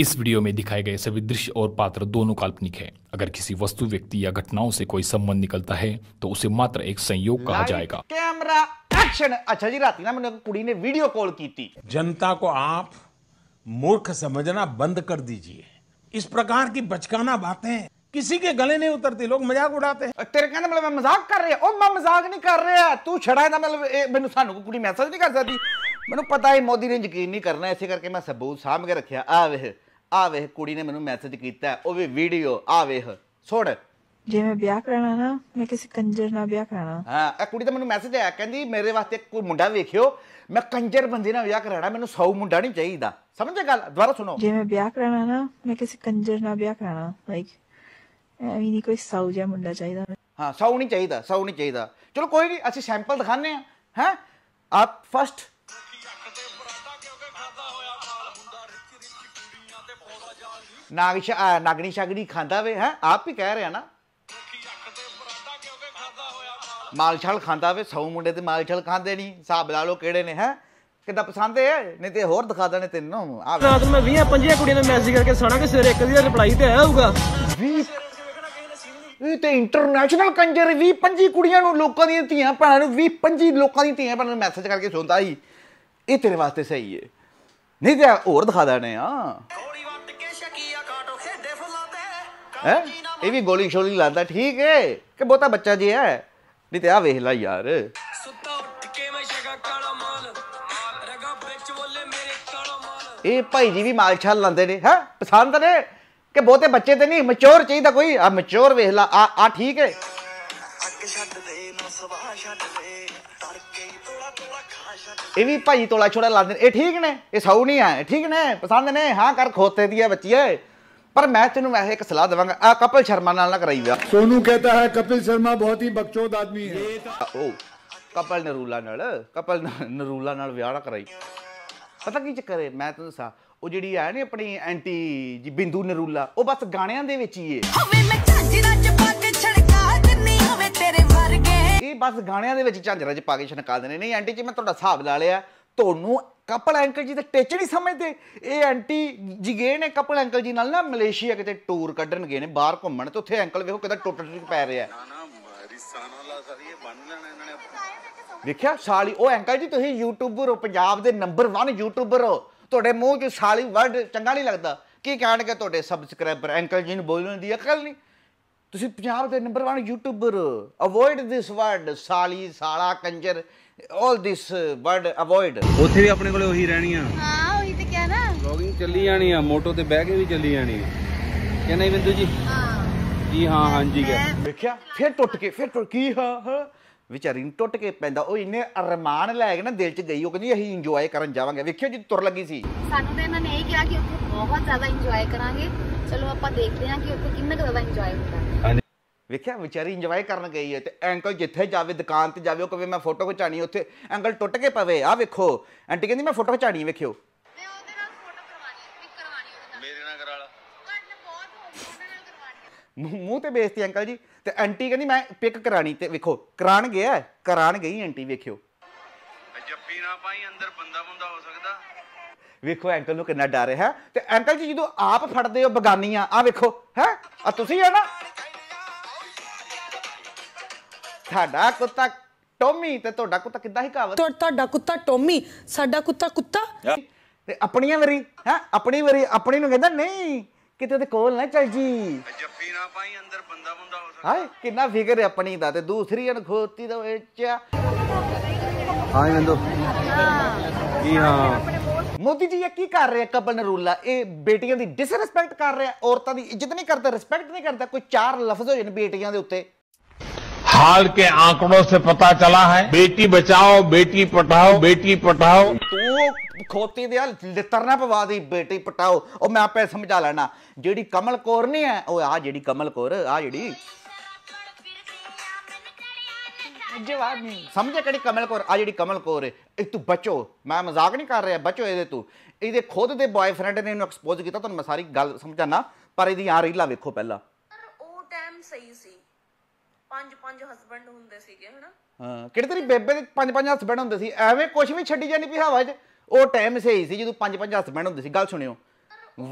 इस वीडियो में दिखाए गए सभी दृश्य और पात्र दोनों काल्पनिक हैं। अगर किसी वस्तु व्यक्ति या घटनाओं से कोई संबंध निकलता है तो उसे मात्र एक संयोग कहा जाएगा कैमरा एक्शन अच्छा जी रात मैंने कुड़ी ने वीडियो कॉल की थी जनता को आप मूर्ख समझना बंद कर दीजिए इस प्रकार की बचकाना बातें किसी के गले नहीं उतरती लोग मजाक उड़ाते हैं तेरे कहने मतलब मैं मजाक कर रहे हैं मैं मजाक नहीं कर रहा तू छड़ा ना मतलब मैंने सानू कुड़ी मैसेज नहीं कर सकती मैंने पता है मोदी ने यकीन नहीं करना ऐसे करके मैं सबूत सामने आ वे ਆ ਵੇਖ ਕੁੜੀ ਨੇ ਮੈਨੂੰ ਮੈਸੇਜ ਕੀਤਾ ਉਹ ਵੀ ਵੀਡੀਓ ਆ ਵੇਖ ਸੁਣ ਜੇ ਮੈਂ ਵਿਆਹ ਕਰਾਣਾ ਨਾ ਮੈਂ ਕਿਸੇ ਕੰਜਰ ਨਾਲ ਵਿਆਹ ਕਰਾਣਾ ਹਾਂ ਇਹ ਕੁੜੀ ਤਾਂ ਮੈਨੂੰ ਮੈਸੇਜ ਆਇਆ ਕਹਿੰਦੀ ਮੇਰੇ ਵਾਸਤੇ ਕੋਈ ਮੁੰਡਾ ਵੇਖਿਓ ਮੈਂ ਕੰਜਰ ਬੰਦੇ ਨਾਲ ਵਿਆਹ ਕਰਾਣਾ ਮੈਨੂੰ 100 ਮੁੰਡਾ ਨਹੀਂ ਚਾਹੀਦਾ ਸਮਝੇ ਗੱਲ ਦੁਬਾਰਾ ਸੁਣੋ ਜੇ ਮੈਂ ਵਿਆਹ ਕਰਾਣਾ ਨਾ ਮੈਂ ਕਿਸੇ ਕੰਜਰ ਨਾਲ ਵਿਆਹ ਕਰਾਣਾ ਲਾਈਕ ਐਵੇਂ ਨਹੀਂ ਕੋਈ ਸੌ ਜਿਹਾ ਮੁੰਡਾ ਚਾਹੀਦਾ ਹਾਂ 100 ਨਹੀਂ ਚਾਹੀਦਾ 100 ਨਹੀਂ ਚਾਹੀਦਾ ਚਲੋ ਕੋਈ ਨਹੀਂ ਅਸੀਂ ਸੈਂਪਲ ਦਿਖਾਣੇ ਆ ਹੈ ਆਪ ਫਸਟ ਨਾਗ ਨਾਗਣੀ ਸ਼ਾਗਣੀ ਖਾਂਦਾ ਵੇ ਹੈ ਆਪ ਵੀ ਕਹਿ ਰਿਹਾ ਨਾ ਮਾਲ ਖਾਂਦਾ ਵੇ ਸੌ ਮੁੰਡੇ ਤੇ ਮਾਲ ਖਾਂਦੇ ਨਹੀਂ ਹਿਸਾਬ ਲਾ ਲੋ ਕਿਹੜੇ ਨੇ ਹੈ ਕਿੱਦਾਂ ਪਸੰਦ ਹੈ ਨਹੀਂ ਤੇ ਹੋਰ ਦਿਖਾ ਦੇਣੇ ਤੈਨੂੰ ਆ ਰਾਤ ਮੈਂ 20 25 ਕੁੜੀਆਂ ਨੂੰ ਮੈਸੇਜ ਕਰਕੇ ਸੁਣਾ ਕਿ ਸਵੇਰੇ ਇੱਕ ਦੀ ਰਿਪਲਾਈ ਤੇ ਆਇਆ ਹੋਊਗਾ 20 ਇਹ ਤੇ ਇੰਟਰਨੈਸ਼ਨਲ ਕੰਜਰ 20 25 ਕੁੜੀਆਂ ਨੂੰ ਲੋਕਾਂ ਦੀਆਂ ਧੀਆਂ ਭੈਣਾਂ ਨੂੰ 20 25 ਲੋਕਾਂ ਦੀਆਂ ਧੀਆਂ ਭੈਣਾਂ ਨੂੰ ਮੈਸੇਜ ਕਰਕੇ ਸੁਣਦਾ ਹੀ ਇਹ ਤੇਰੇ ਵਾਸਤੇ ਸਹੀ ਹੈ ਨਹੀਂ ਤੇ ਹੋਰ ਦਿਖਾ ਦੇਣੇ ਆ ਹੈ ਇਹ ਵੀ ਗੋਲੀ ਛੋਲੀ ਲਾਦਾ ਠੀਕ ਹੈ ਕਿ ਬਹੁਤਾ ਬੱਚਾ ਜੇ ਹੈ ਨਹੀਂ ਤੇ ਆ ਵੇਖ ਲੈ ਯਾਰ ਇਹ ਭਾਈ ਜੀ ਵੀ ਮਾਲ ਛਾਲ ਲਾਂਦੇ ਨੇ ਹੈ ਪਸੰਦ ਨੇ ਕਿ ਬਹੁਤੇ ਬੱਚੇ ਤੇ ਨਹੀਂ ਮੈਚੋਰ ਚਾਹੀਦਾ ਕੋਈ ਆ ਮੈਚੋਰ ਵੇਖ ਲੈ ਆ ਆ ਠੀਕ ਹੈ ਇਹ ਵੀ ਭਾਈ ਤੋਲਾ ਛੋੜਾ ਲਾਉਂਦੇ ਇਹ ਠੀਕ ਨੇ ਇਹ ਸੌ ਨਹੀਂ ਆ ਠੀਕ ਨੇ ਪਸੰਦ ਨੇ ਹਾਂ ਕਰ ਖੋਤੇ ਦੀ ਹੈ ਬੱਚੀਏ ਪਰ ਮੈਂ ਤੈਨੂੰ ਵੈਸੇ ਇੱਕ ਸਲਾਹ ਦਵਾਂਗਾ ਆ ਕਪਿਲ ਸ਼ਰਮਾ ਨਾਲ ਨਾ ਵਾ ਸੋਨੂ ਕਹਤਾ ਹੈ ਕਪਿਲ ਸ਼ਰਮਾ ਬਹੁਤ ਹੀ ਬਕਚੋਦ ਆਦਮੀ ਹੈ ਉਹ ਕਪਲ ਨਰੂਲਾ ਨਾਲ ਕਪਲ ਨਰੂਲਾ ਨਾਲ ਵਿਆਹ ਕਰਾਈ ਪਤਾ ਕੀ ਚੱਕਰ ਹੈ ਮੈਂ ਤੈਨੂੰ ਦੱਸਾਂ ਉਹ ਜਿਹੜੀ ਆ ਨਹੀਂ ਆਪਣੀ ਐਂਟੀ ਜੀ ਬਿੰਦੂ ਨਰੂਲਾ ਉਹ ਬਸ ਗਾਣਿਆਂ ਦੇ ਵਿੱਚ ਹੀ ਏ ਹੋਵੇ ਮੈਂ ਝਾਂਜਰਾ ਚ ਪਾ ਕੇ ਛੜਕਾ ਦਿੰਨੀ ਹੋਵੇ ਤੇਰੇ ਵਰਗੇ ਇਹ ਬਸ ਗਾਣਿਆਂ ਦੇ ਵਿੱਚ ਝਾਂਜਰਾ ਚ ਪਾ ਕੇ ਛਣਕਾ ਦਿੰਨੇ ਨਹੀਂ ਐਂਟੀ ਜੀ ਮੈਂ ਤੁਹਾਡਾ ਹਿਸਾਬ ਲਾ ਲਿਆ ਤੁਹਾਨੂੰ ਕਪਲ ਅੰਕਲ ਜੀ ਤੇ ਟਿਚ ਨਹੀਂ ਸਮਝਦੇ ਇਹ ਐਂਟੀ ਜੀ ਗਏ ਨੇ ਕਪਲ ਅੰਕਲ ਜੀ ਨਾਲ ਨਾ ਮਲੇਸ਼ੀਆ ਕਿਤੇ ਟੂਰ ਕੱਢਣ ਗਏ ਨੇ ਬਾਹਰ ਘੁੰਮਣ ਤੇ ਉੱਥੇ ਅੰਕਲ ਵੇਖੋ ਕਿਦਾਂ ਟੁੱਟ ਟੁੱਟ ਪੈ ਰਿਹਾ ਨਾ ਨਾ ਇਹ ਬੰਨ ਲੈਣਾ ਇਹਨਾਂ ਨੇ ਵੇਖਿਆ ਸਾਲੀ ਉਹ ਅੰਕਲ ਜੀ ਤੁਸੀਂ ਯੂਟਿਊਬਰ ਹੋ ਪੰਜਾਬ ਦੇ ਨੰਬਰ 1 ਯੂਟਿਊਬਰ ਹੋ ਤੁਹਾਡੇ ਮੂੰਹ 'ਚ ਸਾਲੀ ਵਰਡ ਚੰਗਾ ਨਹੀਂ ਲੱਗਦਾ ਕੀ ਕਹਿਣਗੇ ਤੁਹਾਡੇ ਸਬਸਕ੍ਰਾਈਬਰ ਅੰਕਲ ਜੀ ਨੂੰ ਬੋਲਣ ਦੀ ਅਕਲ ਨਹੀਂ ਤੁਸੀਂ ਪੰਜਾਬ ਦੇ number 1 YouTuber avoid this word ਸਾਲੀ ਸਾਲਾ ਕੰਜਰ ਆਲ ਥਿਸ ਵਰਡ ਅਵੋਇਡ ਉੱਥੇ ਵੀ ਆਪਣੇ ਕੋਲੇ ਉਹੀ ਰਹਿਣੀ ਆ ਹਾਂ ਉਹੀ ਤੇ ਕਿਹਾ ਨਾ ਵਲੋਗਿੰਗ ਚੱਲੀ ਜਾਣੀ ਆ ਮੋਟੋ ਤੇ ਬਹਿ ਕੇ ਵੀ ਚੱਲੀ ਜਾਣੀ ਆ ਕਹਿੰਦਾ ਬਿੰਦੂ ਜੀ ਹਾਂ ਜੀ ਹਾਂ ਹਾਂ ਜੀ ਗਿਆ ਵੇਖਿਆ ਫਿਰ ਟੁੱਟ ਕੇ ਫਿਰ ਟੁੱਟ ਕੀ ਹਾਂ ਹਾਂ ਵਿਚਾਰੀ ਨੂੰ ਟੁੱਟ ਕੇ ਪੈਂਦਾ ਉਹ ਇੰਨੇ ਅਰਮਾਨ ਲੈ ਕੇ ਨਾ ਦਿਲ 'ਚ ਗਈ ਉਹ ਕਹਿੰਦੀ ਅਸੀਂ ਇੰਜੋਏ ਕਰਨ ਜਾਵਾਂਗੇ ਵੇਖਿਓ ਜੀ ਤੁਰ ਲੱਗੀ ਸੀ ਸਾਨੂੰ ਤਾਂ ਇਹਨਾਂ ਨੇ ਇਹ ਕਿਹਾ ਕਿ ਉੱਥੇ ਬਹੁਤ ਜ਼ਿਆਦਾ ਇੰਜੋਏ ਕਰਾਂਗੇ ਚਲੋ ਆਪਾਂ ਦੇਖਦੇ ਹਾਂ ਕਿ ਉੱਥੇ ਕਿੰਨਾ ਜ਼ਿਆਦਾ ਇੰਜੋਏ ਹੁੰਦਾ ਵੇਖਿਆ ਵਿਚਾਰੀ ਇੰਜੋਏ ਕਰਨ ਗਈ ਹੈ ਤੇ ਐਂਕਲ ਜਿੱਥੇ ਜਾਵੇ ਦੁਕਾਨ ਤੇ ਜਾਵੇ ਉਹ ਕਵੇ ਮੈਂ ਫੋਟੋ ਖਿਚਾਣੀ ਉੱਥੇ ਐਂਕਲ ਟੁੱਟ ਕੇ ਪਵੇ ਆ ਵੇਖੋ ਆਂਟੀ ਕਹਿੰਦੀ ਮੈਂ ਫੋਟੋ ਖਿਚਾਣੀ ਵੇਖਿਓ ਮੂੰਹ ਤੇ ਬੇਇੱਜ਼ਤੀ ਅੰਕਲ ਜੀ ਤੇ ਆਂਟੀ ਕਹਿੰਦੀ ਮੈਂ ਪਿਕ ਕਰਾਣੀ ਤੇ ਵੇਖੋ ਕਰਾਣ ਗਿਆ ਕਰਾਣ ਗਈ ਆਂਟੀ ਵੇਖਿਓ ਜੱਫੀ ਨਾ ਪਾਈ ਅੰਦਰ ਬੰਦਾ ਬੰਦਾ ਹੋ ਸਕਦਾ ਵੇਖੋ ਅੰਕਲ ਨੂੰ ਕਿੰਨਾ ਡਰ ਹੈ ਤੇ ਅੰਕਲ ਜੀ ਜਦੋਂ ਆਪ ਫੜਦੇ ਹੋ ਬਗਾਨੀਆਂ ਆ ਵੇਖੋ ਹੈ ਆ ਤੁਸੀਂ ਆ ਨਾ ਸਾਡਾ ਕੁੱਤਾ ਟੋਮੀ ਤੇ ਤੁਹਾਡਾ ਕੁੱਤਾ ਕਿੱਦਾਂ ਹੀ ਕਾਵਤ ਤੁਹਾਡਾ ਕੁੱਤਾ ਟੋਮੀ ਸਾਡਾ ਕੁੱਤਾ ਕੁੱਤਾ ਤੇ ਆਪਣੀਆਂ ਵਰੀ ਹੈ ਆਪਣੀ ਵਰੀ ਆਪਣੀ ਨੂੰ ਕਹਿੰਦਾ ਨਹੀਂ ਕਿਤੇ ਉਹਦੇ ਕੋਲ ਨਾ ਚਲ ਜੀ ਜੱਫੀ ਨਾ ਪਾਈ ਅੰਦਰ ਬੰਦਾ ਬੰਦਾ ਹੋ ਸਕਦਾ ਹਾਏ ਕਿੰਨਾ ਫਿਕਰ ਹੈ ਆਪਣੀ ਦਾ ਤੇ ਦੂਸਰੀ ਖੋਤੀ ਦਾ ਵਿੱਚ ਹਾਏ ਨੰਦੋ ਕੀ ਹਾਂ ਮੋਦੀ ਜੀ ਇਹ ਕੀ ਕਰ ਰਿਹਾ ਕਪਲ ਨਰੂਲਾ ਇਹ ਬੇਟੀਆਂ ਦੀ ਡਿਸਰੈਸਪੈਕਟ ਕਰ ਰਿਹਾ ਔਰਤਾਂ ਦੀ ਇੱਜ਼ਤ ਨਹੀਂ ਕਰਦਾ ਰਿਸਪੈਕਟ ਨਹੀਂ ਕਰਦਾ ਕੋਈ ਚਾਰ ਲਫ਼ਜ਼ ਹੋ ਜਾਣ ਬੇਟੀਆਂ ਦੇ ਉੱਤੇ हाल के आंकड़ों से पता चला है बेटी बचाओ बेटी पढ़ाओ बेटी पढ़ाओ ਤੂੰ ਖੋਤੀ ਦੇ ਹਲ ਲਿੱਤਰ ਨਾ ਪਵਾ ਦੀ ਬੇਟੀ ਪਟਾਓ ਉਹ ਮੈਂ ਆਪੇ ਸਮਝਾ ਲੈਣਾ ਜਿਹੜੀ ਕਮਲ ਕੌਰ ਨਹੀਂ ਹੈ ਉਹ ਆ ਜਿਹੜੀ ਕਮਲ ਕੌਰ ਆ ਜਿਹੜੀ ਜਵਾਬ ਨਹੀਂ ਸਮਝੇ ਕਿਹੜੀ ਕਮਲ ਕੌਰ ਆ ਜਿਹੜੀ ਕਮਲ ਕੌਰ ਹੈ ਇਹ ਤੂੰ ਬਚੋ ਮੈਂ ਮਜ਼ਾਕ ਨਹੀਂ ਕਰ ਰਿਹਾ ਬਚੋ ਇਹਦੇ ਤੂੰ ਇਹਦੇ ਖੁਦ ਦੇ ਬॉयਫ੍ਰੈਂਡ ਨੇ ਇਹਨੂੰ ਐਕਸਪੋਜ਼ ਕੀਤਾ ਤੁਹਾਨੂੰ ਮੈਂ ਸਾਰੀ ਗੱਲ ਸਮਝਾਣਾ ਪਰ ਇਹਦੀ ਆ ਰੀਲਾ ਵੇਖੋ ਪਹਿਲਾਂ ਉਹ ਟਾਈਮ ਸਹੀ ਸੀ ਪੰਜ ਪੰਜ ਹਸਬੰਡ ਹੁੰਦੇ ਸੀਗੇ ਹਨਾ ਹਾਂ ਕਿਹੜੇ ਤੇਰੀ ਬੇਬੇ ਦੇ ਪੰਜ ਪੰਜ ਹਸਬੰਡ ਹੁੰਦੇ ਸੀ ਐਵੇਂ ਕੁਝ ਵੀ ਛੱਡੀ ਜਾਣੀ ਪਈ ਹਵਾ 'ਚ ਉਹ ਟਾਈਮ ਸਹੀ ਸੀ ਜਦੋਂ ਪੰਜ ਪੰਜ ਹਸਬੰਡ ਹੁੰਦੇ ਸੀ ਗੱਲ ਸੁਣਿਓ